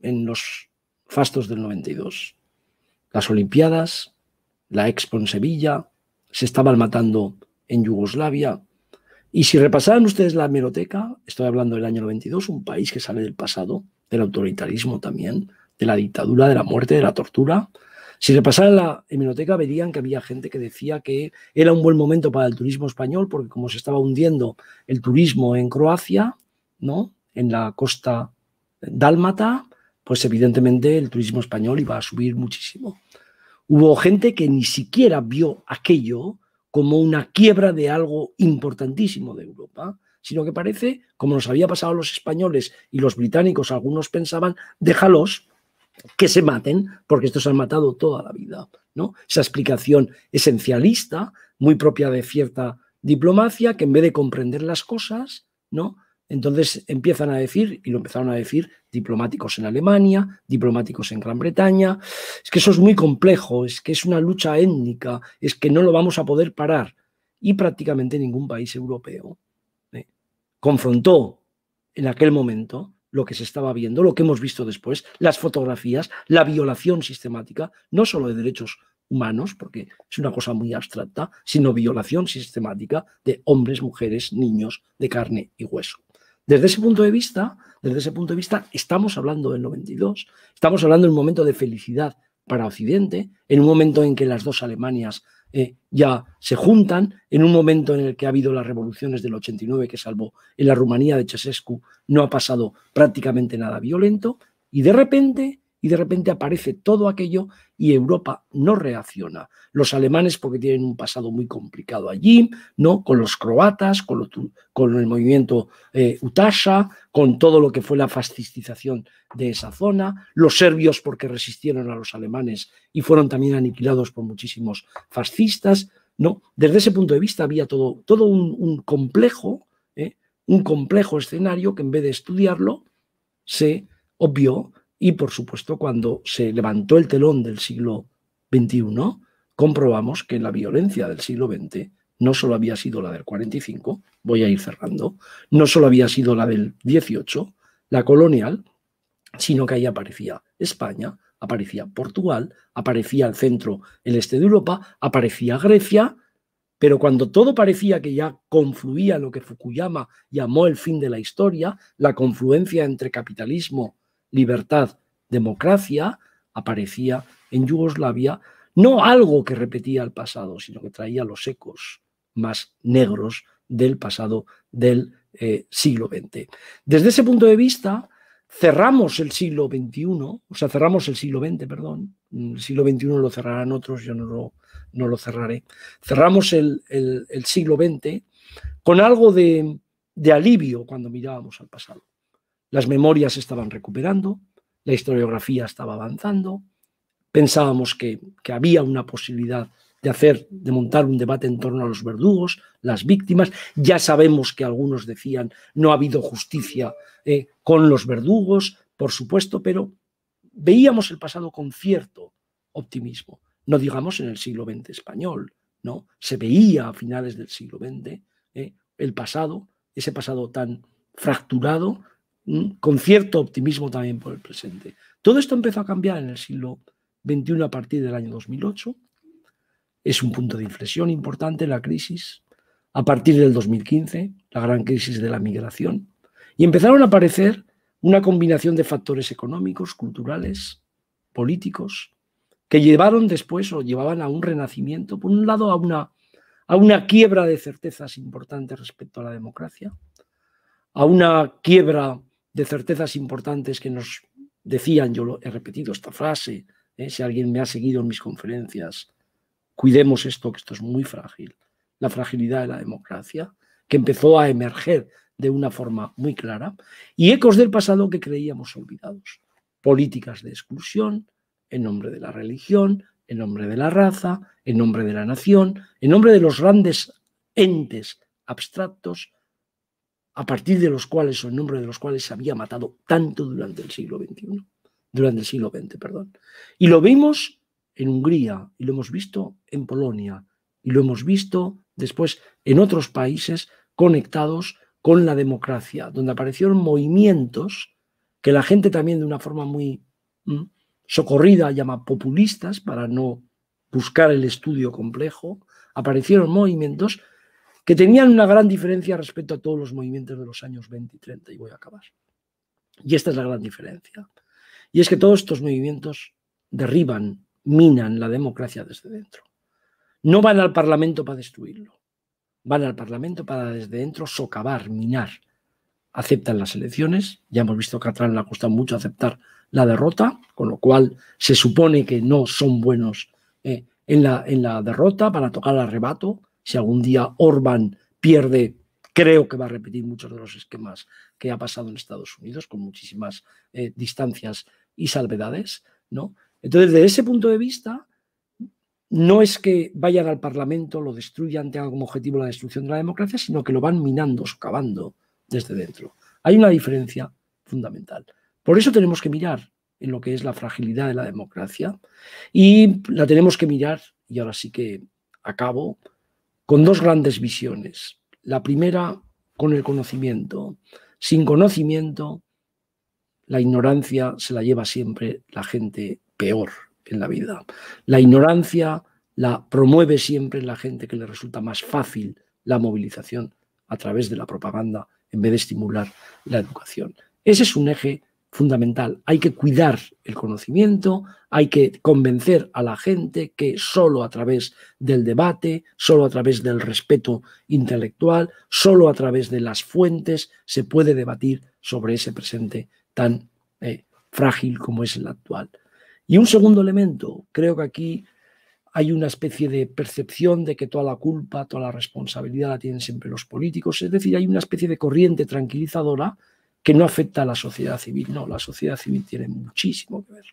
en los fastos del 92, las Olimpiadas, la Expo en Sevilla, se estaban matando en Yugoslavia, y si repasaran ustedes la hemeroteca, estoy hablando del año 92, un país que sale del pasado, del autoritarismo también, de la dictadura, de la muerte, de la tortura. Si repasaran la hemeroteca, verían que había gente que decía que era un buen momento para el turismo español, porque como se estaba hundiendo el turismo en Croacia, ¿no? en la costa dálmata, pues evidentemente el turismo español iba a subir muchísimo. Hubo gente que ni siquiera vio aquello como una quiebra de algo importantísimo de Europa, sino que parece, como nos había pasado a los españoles y los británicos, algunos pensaban, déjalos que se maten, porque estos han matado toda la vida. ¿no? Esa explicación esencialista, muy propia de cierta diplomacia, que en vez de comprender las cosas, ¿no? Entonces empiezan a decir, y lo empezaron a decir, diplomáticos en Alemania, diplomáticos en Gran Bretaña. Es que eso es muy complejo, es que es una lucha étnica, es que no lo vamos a poder parar. Y prácticamente ningún país europeo ¿eh? confrontó en aquel momento lo que se estaba viendo, lo que hemos visto después, las fotografías, la violación sistemática, no solo de derechos humanos, porque es una cosa muy abstracta, sino violación sistemática de hombres, mujeres, niños de carne y hueso. Desde ese punto de vista, desde ese punto de vista, estamos hablando del 92, estamos hablando de un momento de felicidad para Occidente, en un momento en que las dos Alemanias eh, ya se juntan, en un momento en el que ha habido las revoluciones del 89, que salvo en la Rumanía de Ceausescu no ha pasado prácticamente nada violento, y de repente, y de repente aparece todo aquello y Europa no reacciona. Los alemanes porque tienen un pasado muy complicado allí, ¿no? Con los croatas, con, el movimiento eh, Utasha, con todo lo que fue la fascistización de esa zona, los serbios porque resistieron a los alemanes y fueron también aniquilados por muchísimos fascistas, ¿no? Desde ese punto de vista había todo, todo un, complejo, ¿eh? un complejo escenario que en vez de estudiarlo, se obvió y, por supuesto, cuando se levantó el telón del siglo XXI, comprobamos que la violencia del siglo XX no solo había sido la del 45, voy a ir cerrando, no solo había sido la del 18, la colonial, sino que ahí aparecía España, aparecía Portugal, aparecía el centro, el este de Europa, aparecía Grecia, pero cuando todo parecía que ya confluía lo que Fukuyama llamó el fin de la historia, la confluencia entre capitalismo libertad, democracia, aparecía en Yugoslavia, no algo que repetía el pasado, sino que traía los ecos más negros del pasado del eh, siglo XX. Desde ese punto de vista, cerramos el siglo XXI, o sea, cerramos el siglo XX, perdón, el siglo XXI lo cerrarán otros, yo no lo, no lo cerraré, cerramos el, siglo XX con algo de alivio cuando mirábamos al pasado. Las memorias se estaban recuperando, la historiografía estaba avanzando, pensábamos que, había una posibilidad de hacer, de montar un debate en torno a los verdugos, las víctimas. Ya sabemos que algunos decían no ha habido justicia eh, con los verdugos, por supuesto, pero veíamos el pasado con cierto optimismo. No digamos en el siglo XX español, ¿no? Se veía a finales del siglo XX eh, el pasado, ese pasado tan fracturado, Mm, con cierto optimismo también por el presente. Todo esto empezó a cambiar en el siglo XXI a partir del año 2008. Es un punto de inflexión importante la crisis. A partir del 2015, la gran crisis de la migración. Y empezaron a aparecer una combinación de factores económicos, culturales, políticos, que llevaron después o llevaban a un renacimiento, por un lado, a una, a una quiebra de certezas importantes respecto a la democracia, a una quiebra de certezas importantes que nos decían, yo lo, he repetido esta frase, ¿eh? si alguien me ha seguido en mis conferencias, cuidemos esto, que esto es muy frágil, la fragilidad de la democracia, que empezó a emerger de una forma muy clara, y ecos del pasado que creíamos olvidados, políticas de exclusión en nombre de la religión, en nombre de la raza, en nombre de la nación, en nombre de los grandes entes abstractos a partir de los cuales o en nombre de los cuales se había matado tanto durante el siglo XXI, durante el siglo XX, perdón. Y lo vimos en Hungría, y lo hemos visto en Polonia, y lo hemos visto después en otros países conectados con la democracia, donde aparecieron movimientos que la gente también de una forma muy mm, socorrida llama populistas para no buscar el estudio complejo, aparecieron movimientos que tenían una gran diferencia respecto a todos los movimientos de los años 20 y 30, y voy a acabar. Y esta es la gran diferencia. Y es que todos estos movimientos derriban, minan la democracia desde dentro. No van al Parlamento para destruirlo, van al Parlamento para desde dentro socavar, minar. Aceptan las elecciones, ya hemos visto que a Trump le ha costado mucho aceptar la derrota, con lo cual se supone que no son buenos eh, en, la, en la derrota para tocar el arrebato, si algún día Orban pierde, creo que va a repetir muchos de los esquemas que ha pasado en Estados Unidos, con muchísimas eh, distancias y salvedades, ¿no? Entonces, desde ese punto de vista, no es que vayan al Parlamento, lo destruyan, tengan como objetivo la destrucción de la democracia, sino que lo van minando, socavando desde dentro. Hay una diferencia fundamental. Por eso tenemos que mirar en lo que es la fragilidad de la democracia y la tenemos que mirar, y ahora sí que acabo, con dos grandes visiones. La primera, con el conocimiento. Sin conocimiento, la ignorancia se la lleva siempre la gente peor en la vida. La ignorancia la promueve siempre la gente que le resulta más fácil la movilización a través de la propaganda en vez de estimular la educación. Ese es un eje fundamental. Hay que cuidar el conocimiento, hay que convencer a la gente que solo a través del debate, solo a través del respeto intelectual, solo a través de las fuentes se puede debatir sobre ese presente tan eh, frágil como es el actual. Y un segundo elemento, creo que aquí hay una especie de percepción de que toda la culpa, toda la responsabilidad la tienen siempre los políticos, es decir, hay una especie de corriente tranquilizadora que no afecta a la sociedad civil. No, la sociedad civil tiene muchísimo que ver.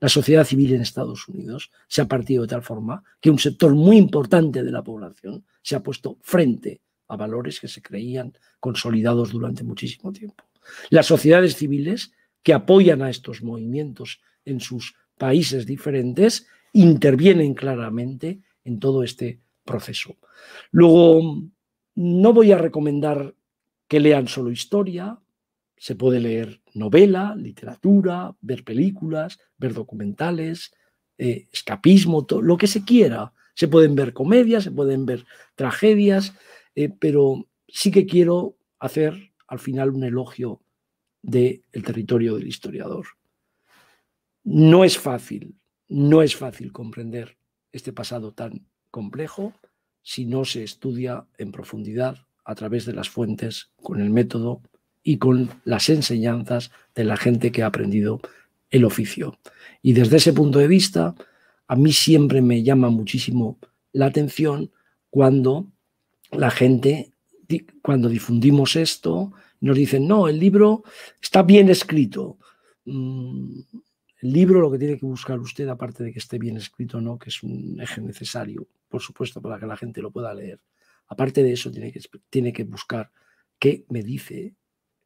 La sociedad civil en Estados Unidos se ha partido de tal forma que un sector muy importante de la población se ha puesto frente a valores que se creían consolidados durante muchísimo tiempo. Las sociedades civiles que apoyan a estos movimientos en sus países diferentes intervienen claramente en todo este proceso. Luego, no voy a recomendar que lean solo historia, se puede leer novela, literatura, ver películas, ver documentales, eh, escapismo, todo, lo que se quiera. Se pueden ver comedias, se pueden ver tragedias, eh, pero sí que quiero hacer al final un elogio del territorio del historiador. No es fácil, no es fácil comprender este pasado tan complejo si no se estudia en profundidad a través de las fuentes con el método y con las enseñanzas de la gente que ha aprendido el oficio. Y desde ese punto de vista, a mí siempre me llama muchísimo la atención cuando la gente, cuando difundimos esto, nos dicen, no, el libro está bien escrito. Mm, el libro lo que tiene que buscar usted, aparte de que esté bien escrito, no, que es un eje necesario, por supuesto, para que la gente lo pueda leer. Aparte de eso, tiene que, tiene que buscar qué me dice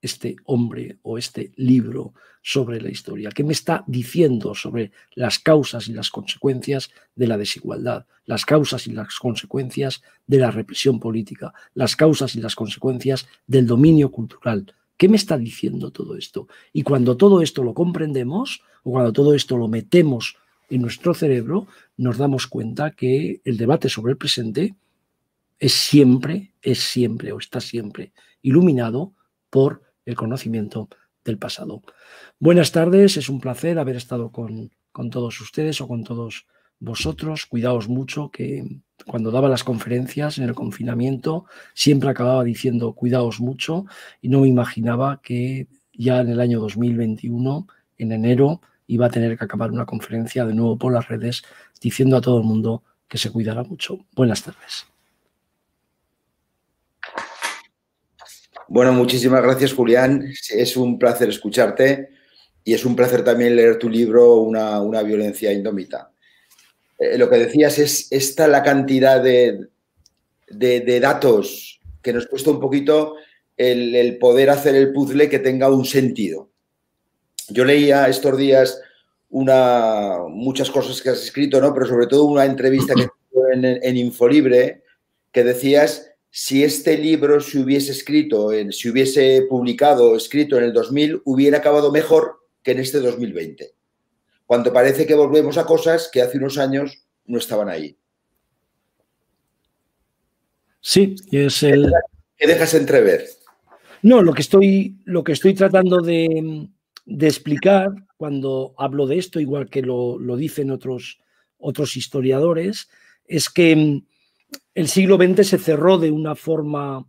este hombre o este libro sobre la historia? ¿Qué me está diciendo sobre las causas y las consecuencias de la desigualdad, las causas y las consecuencias de la represión política, las causas y las consecuencias del dominio cultural? ¿Qué me está diciendo todo esto? Y cuando todo esto lo comprendemos o cuando todo esto lo metemos en nuestro cerebro, nos damos cuenta que el debate sobre el presente es siempre, es siempre o está siempre iluminado por el conocimiento del pasado. Buenas tardes, es un placer haber estado con, con todos ustedes o con todos vosotros. Cuidaos mucho, que cuando daba las conferencias en el confinamiento siempre acababa diciendo cuidaos mucho y no me imaginaba que ya en el año 2021, en enero, iba a tener que acabar una conferencia de nuevo por las redes diciendo a todo el mundo que se cuidara mucho. Buenas tardes. Bueno, muchísimas gracias, Julián. Es un placer escucharte y es un placer también leer tu libro, Una, violencia indómita. Eh, lo que decías es esta la cantidad de, datos que nos cuesta un poquito el, poder hacer el puzzle que tenga un sentido. Yo leía estos días una, muchas cosas que has escrito, ¿no? pero sobre todo una entrevista que en, en Infolibre que decías si este libro se hubiese escrito, si hubiese publicado, escrito en el 2000, hubiera acabado mejor que en este 2020, cuando parece que volvemos a cosas que hace unos años no estaban ahí. Sí, es el... ¿Qué dejas entrever? No, lo que estoy, lo que estoy tratando de, explicar cuando hablo de esto, igual que lo, dicen otros, otros historiadores, es que el siglo XX se cerró de una forma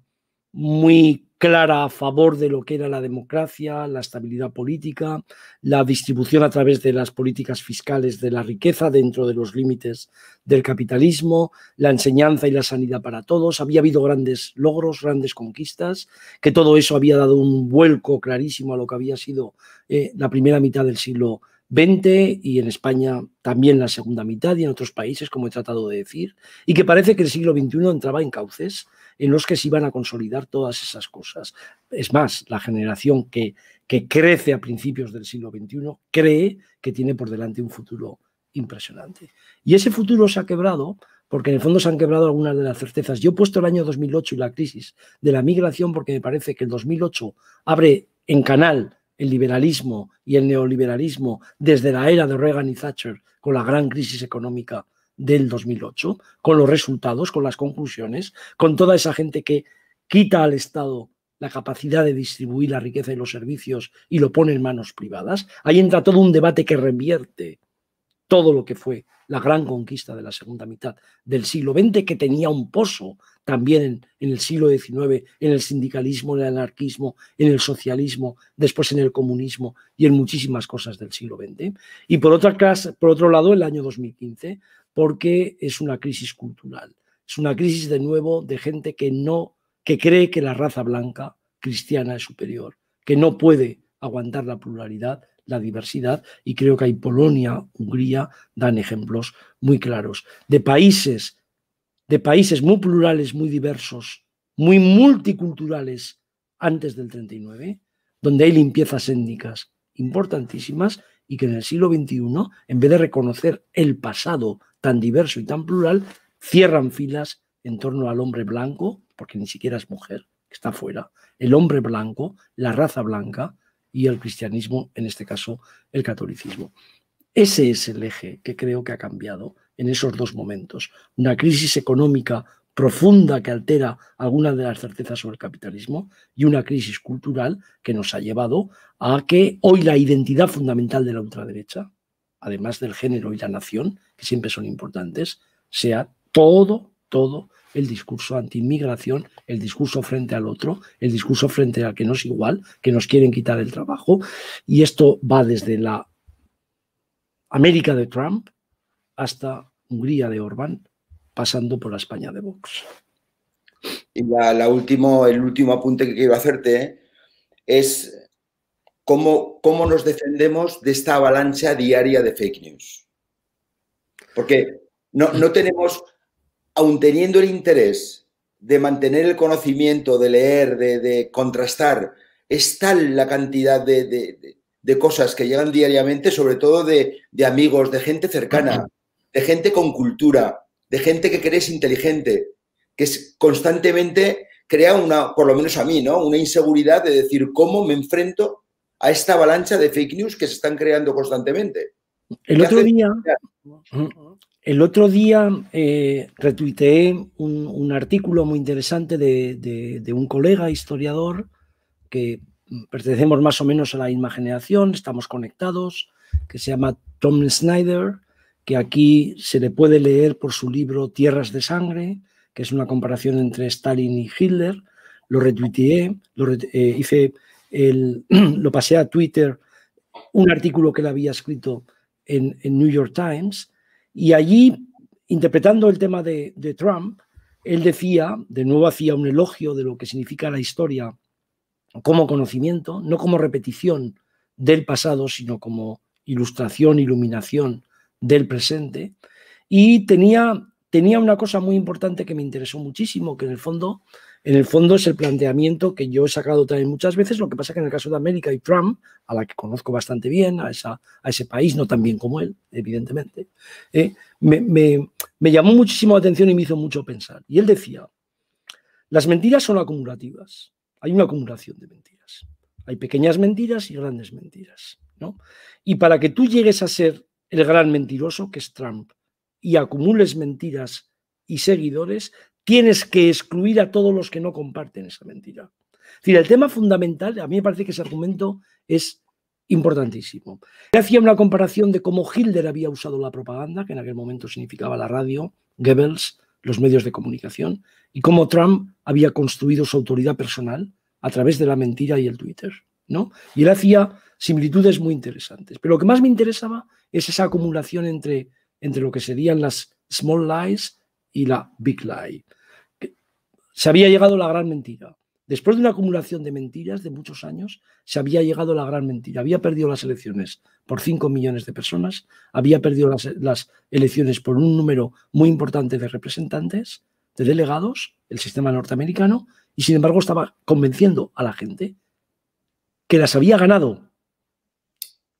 muy clara a favor de lo que era la democracia, la estabilidad política, la distribución a través de las políticas fiscales de la riqueza dentro de los límites del capitalismo, la enseñanza y la sanidad para todos. Había habido grandes logros, grandes conquistas, que todo eso había dado un vuelco clarísimo a lo que había sido eh, la primera mitad del siglo 20 y en España también la segunda mitad y en otros países, como he tratado de decir, y que parece que el siglo XXI entraba en cauces en los que se iban a consolidar todas esas cosas. Es más, la generación que, que crece a principios del siglo XXI cree que tiene por delante un futuro impresionante. Y ese futuro se ha quebrado porque en el fondo se han quebrado algunas de las certezas. Yo he puesto el año 2008 y la crisis de la migración porque me parece que el 2008 abre en canal el liberalismo y el neoliberalismo desde la era de Reagan y Thatcher con la gran crisis económica del 2008, con los resultados, con las conclusiones, con toda esa gente que quita al Estado la capacidad de distribuir la riqueza y los servicios y lo pone en manos privadas. Ahí entra todo un debate que revierte todo lo que fue la gran conquista de la segunda mitad del siglo XX, que tenía un pozo también en, el siglo XIX, en el sindicalismo, en el anarquismo, en el socialismo, después en el comunismo y en muchísimas cosas del siglo XX. Y por, otra por otro lado, el año 2015, porque es una crisis cultural, es una crisis de nuevo de gente que no, que cree que la raza blanca cristiana es superior, que no puede aguantar la pluralidad, la diversidad y creo que hay Polonia, Hungría, dan ejemplos muy claros de países, de países muy plurales, muy diversos, muy multiculturales antes del 39, donde hay limpiezas étnicas importantísimas y que en el siglo XXI, en vez de reconocer el pasado tan diverso y tan plural, cierran filas en torno al hombre blanco, porque ni siquiera es mujer, que está fuera, el hombre blanco, la raza blanca, y el cristianismo, en este caso el catolicismo. Ese es el eje que creo que ha cambiado en esos dos momentos. Una crisis económica profunda que altera algunas de las certezas sobre el capitalismo y una crisis cultural que nos ha llevado a que hoy la identidad fundamental de la ultraderecha, además del género y la nación, que siempre son importantes, sea todo, todo el discurso anti-inmigración, el discurso frente al otro, el discurso frente al que no es igual, que nos quieren quitar el trabajo. Y esto va desde la América de Trump hasta Hungría de Orbán, pasando por la España de Vox. Y el último apunte que quiero hacerte es cómo, cómo nos defendemos de esta avalancha diaria de fake news. Porque no, no, tenemos, aun teniendo el interés de mantener el conocimiento, de leer, de, contrastar, es tal la cantidad de, cosas que llegan diariamente, sobre todo de, amigos, de gente cercana, de gente con cultura, de gente que crees inteligente, que constantemente crea una, por lo menos a mí, ¿no? Una inseguridad de decir cómo me enfrento a esta avalancha de fake news que se están creando constantemente. El otro día, el otro día eh, retuiteé un, artículo muy interesante de, un colega historiador que pertenecemos más o menos a la misma generación, estamos conectados, que se llama Tom Snyder, que aquí se le puede leer por su libro Tierras de Sangre, que es una comparación entre Stalin y Hitler. Lo retuiteé, lo, eh, hice lo pasé a Twitter, un artículo que él había escrito en New York Times y allí, interpretando el tema de, Trump, él decía, de nuevo hacía un elogio de lo que significa la historia como conocimiento, no como repetición del pasado, sino como ilustración, iluminación del presente. Y tenía, tenía una cosa muy importante que me interesó muchísimo, que en el fondo en el fondo es el planteamiento que yo he sacado también muchas veces, lo que pasa que en el caso de América y Trump, a la que conozco bastante bien, a, ese país, no tan bien como él, evidentemente, eh, me, me llamó muchísimo la atención y me hizo mucho pensar. Y él decía, las mentiras son acumulativas, hay una acumulación de mentiras. Hay pequeñas mentiras y grandes mentiras. ¿no? Y para que tú llegues a ser el gran mentiroso, que es Trump, y acumules mentiras y seguidores, tienes que excluir a todos los que no comparten esa mentira. decir, el tema fundamental, a mí me parece que ese argumento es importantísimo. Él hacía una comparación de cómo Hitler había usado la propaganda, que en aquel momento significaba la radio, Goebbels, los medios de comunicación, y cómo Trump había construido su autoridad personal a través de la mentira y el Twitter. ¿no? Y él hacía similitudes muy interesantes. Pero lo que más me interesaba es esa acumulación entre, entre lo que serían las small lies y la big lie. Se había llegado la gran mentira. Después de una acumulación de mentiras de muchos años, se había llegado la gran mentira. Había perdido las elecciones por 5 millones de personas, había perdido las, las elecciones por un número muy importante de representantes, de delegados, el sistema norteamericano, y sin embargo estaba convenciendo a la gente que las había ganado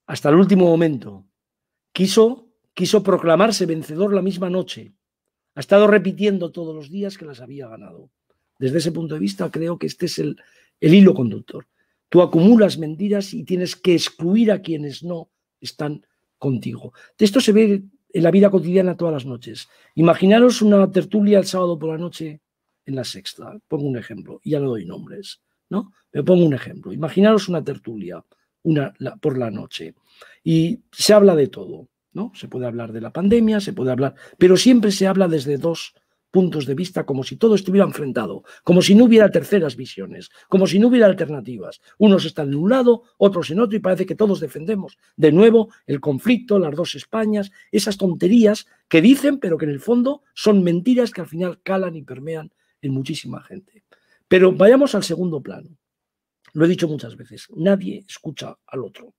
hasta el último momento. Quiso, quiso proclamarse vencedor la misma noche. Ha estado repitiendo todos los días que las había ganado. Desde ese punto de vista, creo que este es el, hilo conductor. Tú acumulas mentiras y tienes que excluir a quienes no están contigo. esto se ve en la vida cotidiana todas las noches. Imaginaros una tertulia el sábado por la noche en la sexta. Pongo un ejemplo, ya no doy nombres, ¿no? Me pongo un ejemplo. Imaginaros una tertulia una, por la noche y se habla de todo, ¿no? Se puede hablar de la pandemia, se puede hablar, pero siempre se habla desde dos puntos de vista como si todo estuviera enfrentado, como si no hubiera terceras visiones, como si no hubiera alternativas. Unos están en un lado, otros en otro y parece que todos defendemos de nuevo el conflicto, las dos Españas, esas tonterías que dicen pero que en el fondo son mentiras que al final calan y permean en muchísima gente. Pero vayamos al segundo plano. Lo he dicho muchas veces, nadie escucha al otro.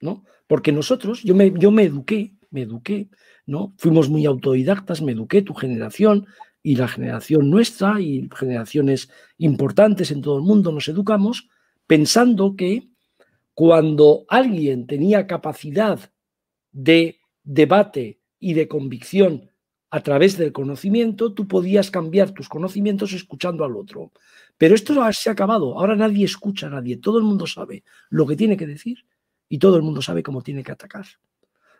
¿no? Porque nosotros, yo me, yo me eduqué, me eduqué, ¿no? Fuimos muy autodidactas, me eduqué, tu generación, y la generación nuestra y generaciones importantes en todo el mundo nos educamos pensando que cuando alguien tenía capacidad de debate y de convicción a través del conocimiento, tú podías cambiar tus conocimientos escuchando al otro. Pero esto se ha acabado. Ahora nadie escucha a nadie. Todo el mundo sabe lo que tiene que decir y todo el mundo sabe cómo tiene que atacar.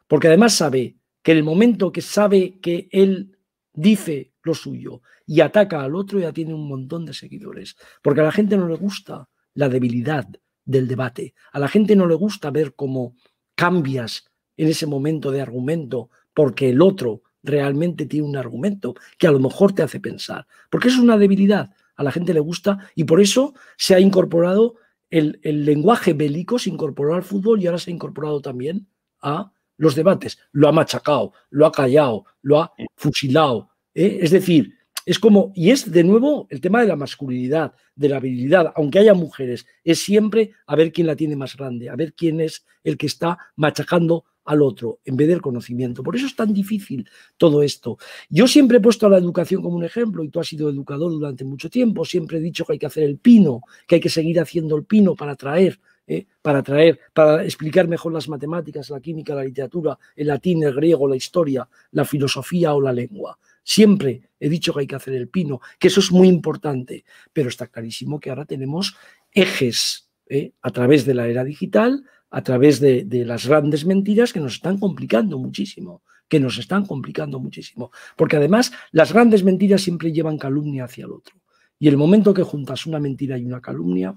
Porque además sabe que en el momento que sabe que él dice lo suyo y ataca al otro, ya tiene un montón de seguidores. Porque a la gente no le gusta la debilidad del debate. A la gente no le gusta ver cómo cambias en ese momento de argumento porque el otro realmente tiene un argumento que a lo mejor te hace pensar. Porque eso es una debilidad. A la gente le gusta y por eso se ha incorporado el, el lenguaje bélico, se incorporó al fútbol y ahora se ha incorporado también a los debates, lo ha machacado, lo ha callado, lo ha fusilado. ¿eh? Es decir, es como, y es de nuevo el tema de la masculinidad, de la habilidad, aunque haya mujeres, es siempre a ver quién la tiene más grande, a ver quién es el que está machacando al otro, en vez del conocimiento. Por eso es tan difícil todo esto. Yo siempre he puesto a la educación como un ejemplo, y tú has sido educador durante mucho tiempo, siempre he dicho que hay que hacer el pino, que hay que seguir haciendo el pino para atraer ¿eh? para traer, para explicar mejor las matemáticas, la química, la literatura, el latín, el griego, la historia, la filosofía o la lengua. Siempre he dicho que hay que hacer el pino, que eso es muy importante, pero está clarísimo que ahora tenemos ejes ¿eh? a través de la era digital, a través de las grandes mentiras que nos están complicando muchísimo que nos están complicando muchísimo. Porque además las grandes mentiras siempre llevan calumnia hacia el otro. Y el momento que juntas una mentira y una calumnia,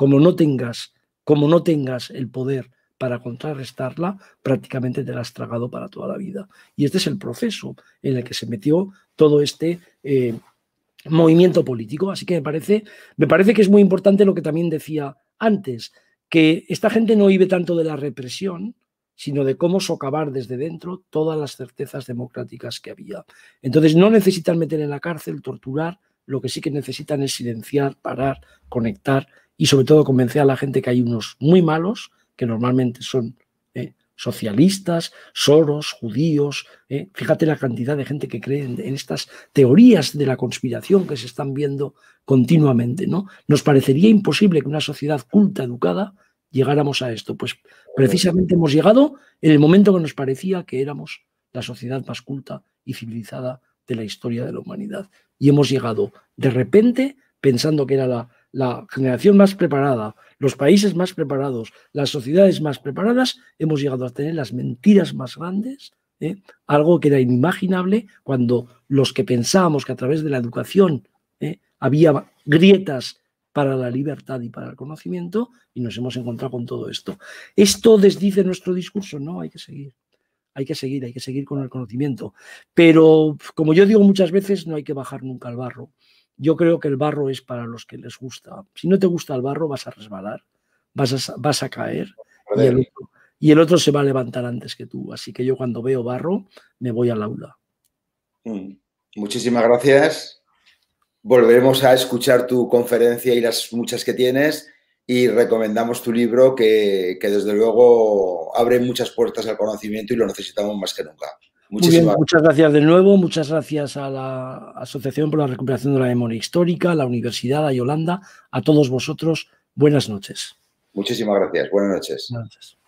como no tengas, como no tengas el poder para contrarrestarla, prácticamente te la has tragado para toda la vida. Y este es el proceso en el que se metió todo este eh, movimiento político. Así que me parece, me parece que es muy importante lo que también decía antes, que esta gente no vive tanto de la represión, sino de cómo socavar desde dentro todas las certezas democráticas que había. Entonces no necesitan meter en la cárcel, torturar, lo que sí que necesitan es silenciar, parar, conectar y sobre todo convencer a la gente que hay unos muy malos, que normalmente son eh, socialistas, soros, judíos. Eh. Fíjate la cantidad de gente que cree en, estas teorías de la conspiración que se están viendo continuamente. ¿no? Nos parecería imposible que una sociedad culta, educada, llegáramos a esto. Pues precisamente hemos llegado en el momento que nos parecía que éramos la sociedad más culta y civilizada de la historia de la humanidad. Y hemos llegado de repente pensando que era la la generación más preparada, los países más preparados, las sociedades más preparadas, hemos llegado a tener las mentiras más grandes, ¿eh? algo que era inimaginable cuando los que pensábamos que a través de la educación ¿eh? había grietas para la libertad y para el conocimiento, y nos hemos encontrado con todo esto. ¿Esto desdice nuestro discurso? No, hay que seguir. Hay que seguir, hay que seguir con el conocimiento. Pero, como yo digo muchas veces, no hay que bajar nunca al barro. Yo creo que el barro es para los que les gusta. Si no te gusta el barro, vas a resbalar, vas a, caer y el, otro, se va a levantar antes que tú. Así que yo cuando veo barro, me voy al aula. Mm. Muchísimas gracias. Volveremos a escuchar tu conferencia y las muchas que tienes y recomendamos tu libro que desde luego abre muchas puertas al conocimiento y lo necesitamos más que nunca. Muy bien, muchas gracias de nuevo, muchas gracias a la Asociación por la Recuperación de la Memoria Histórica, a la Universidad, a Yolanda, a todos vosotros, buenas noches. Muchísimas gracias, buenas noches. Buenas noches.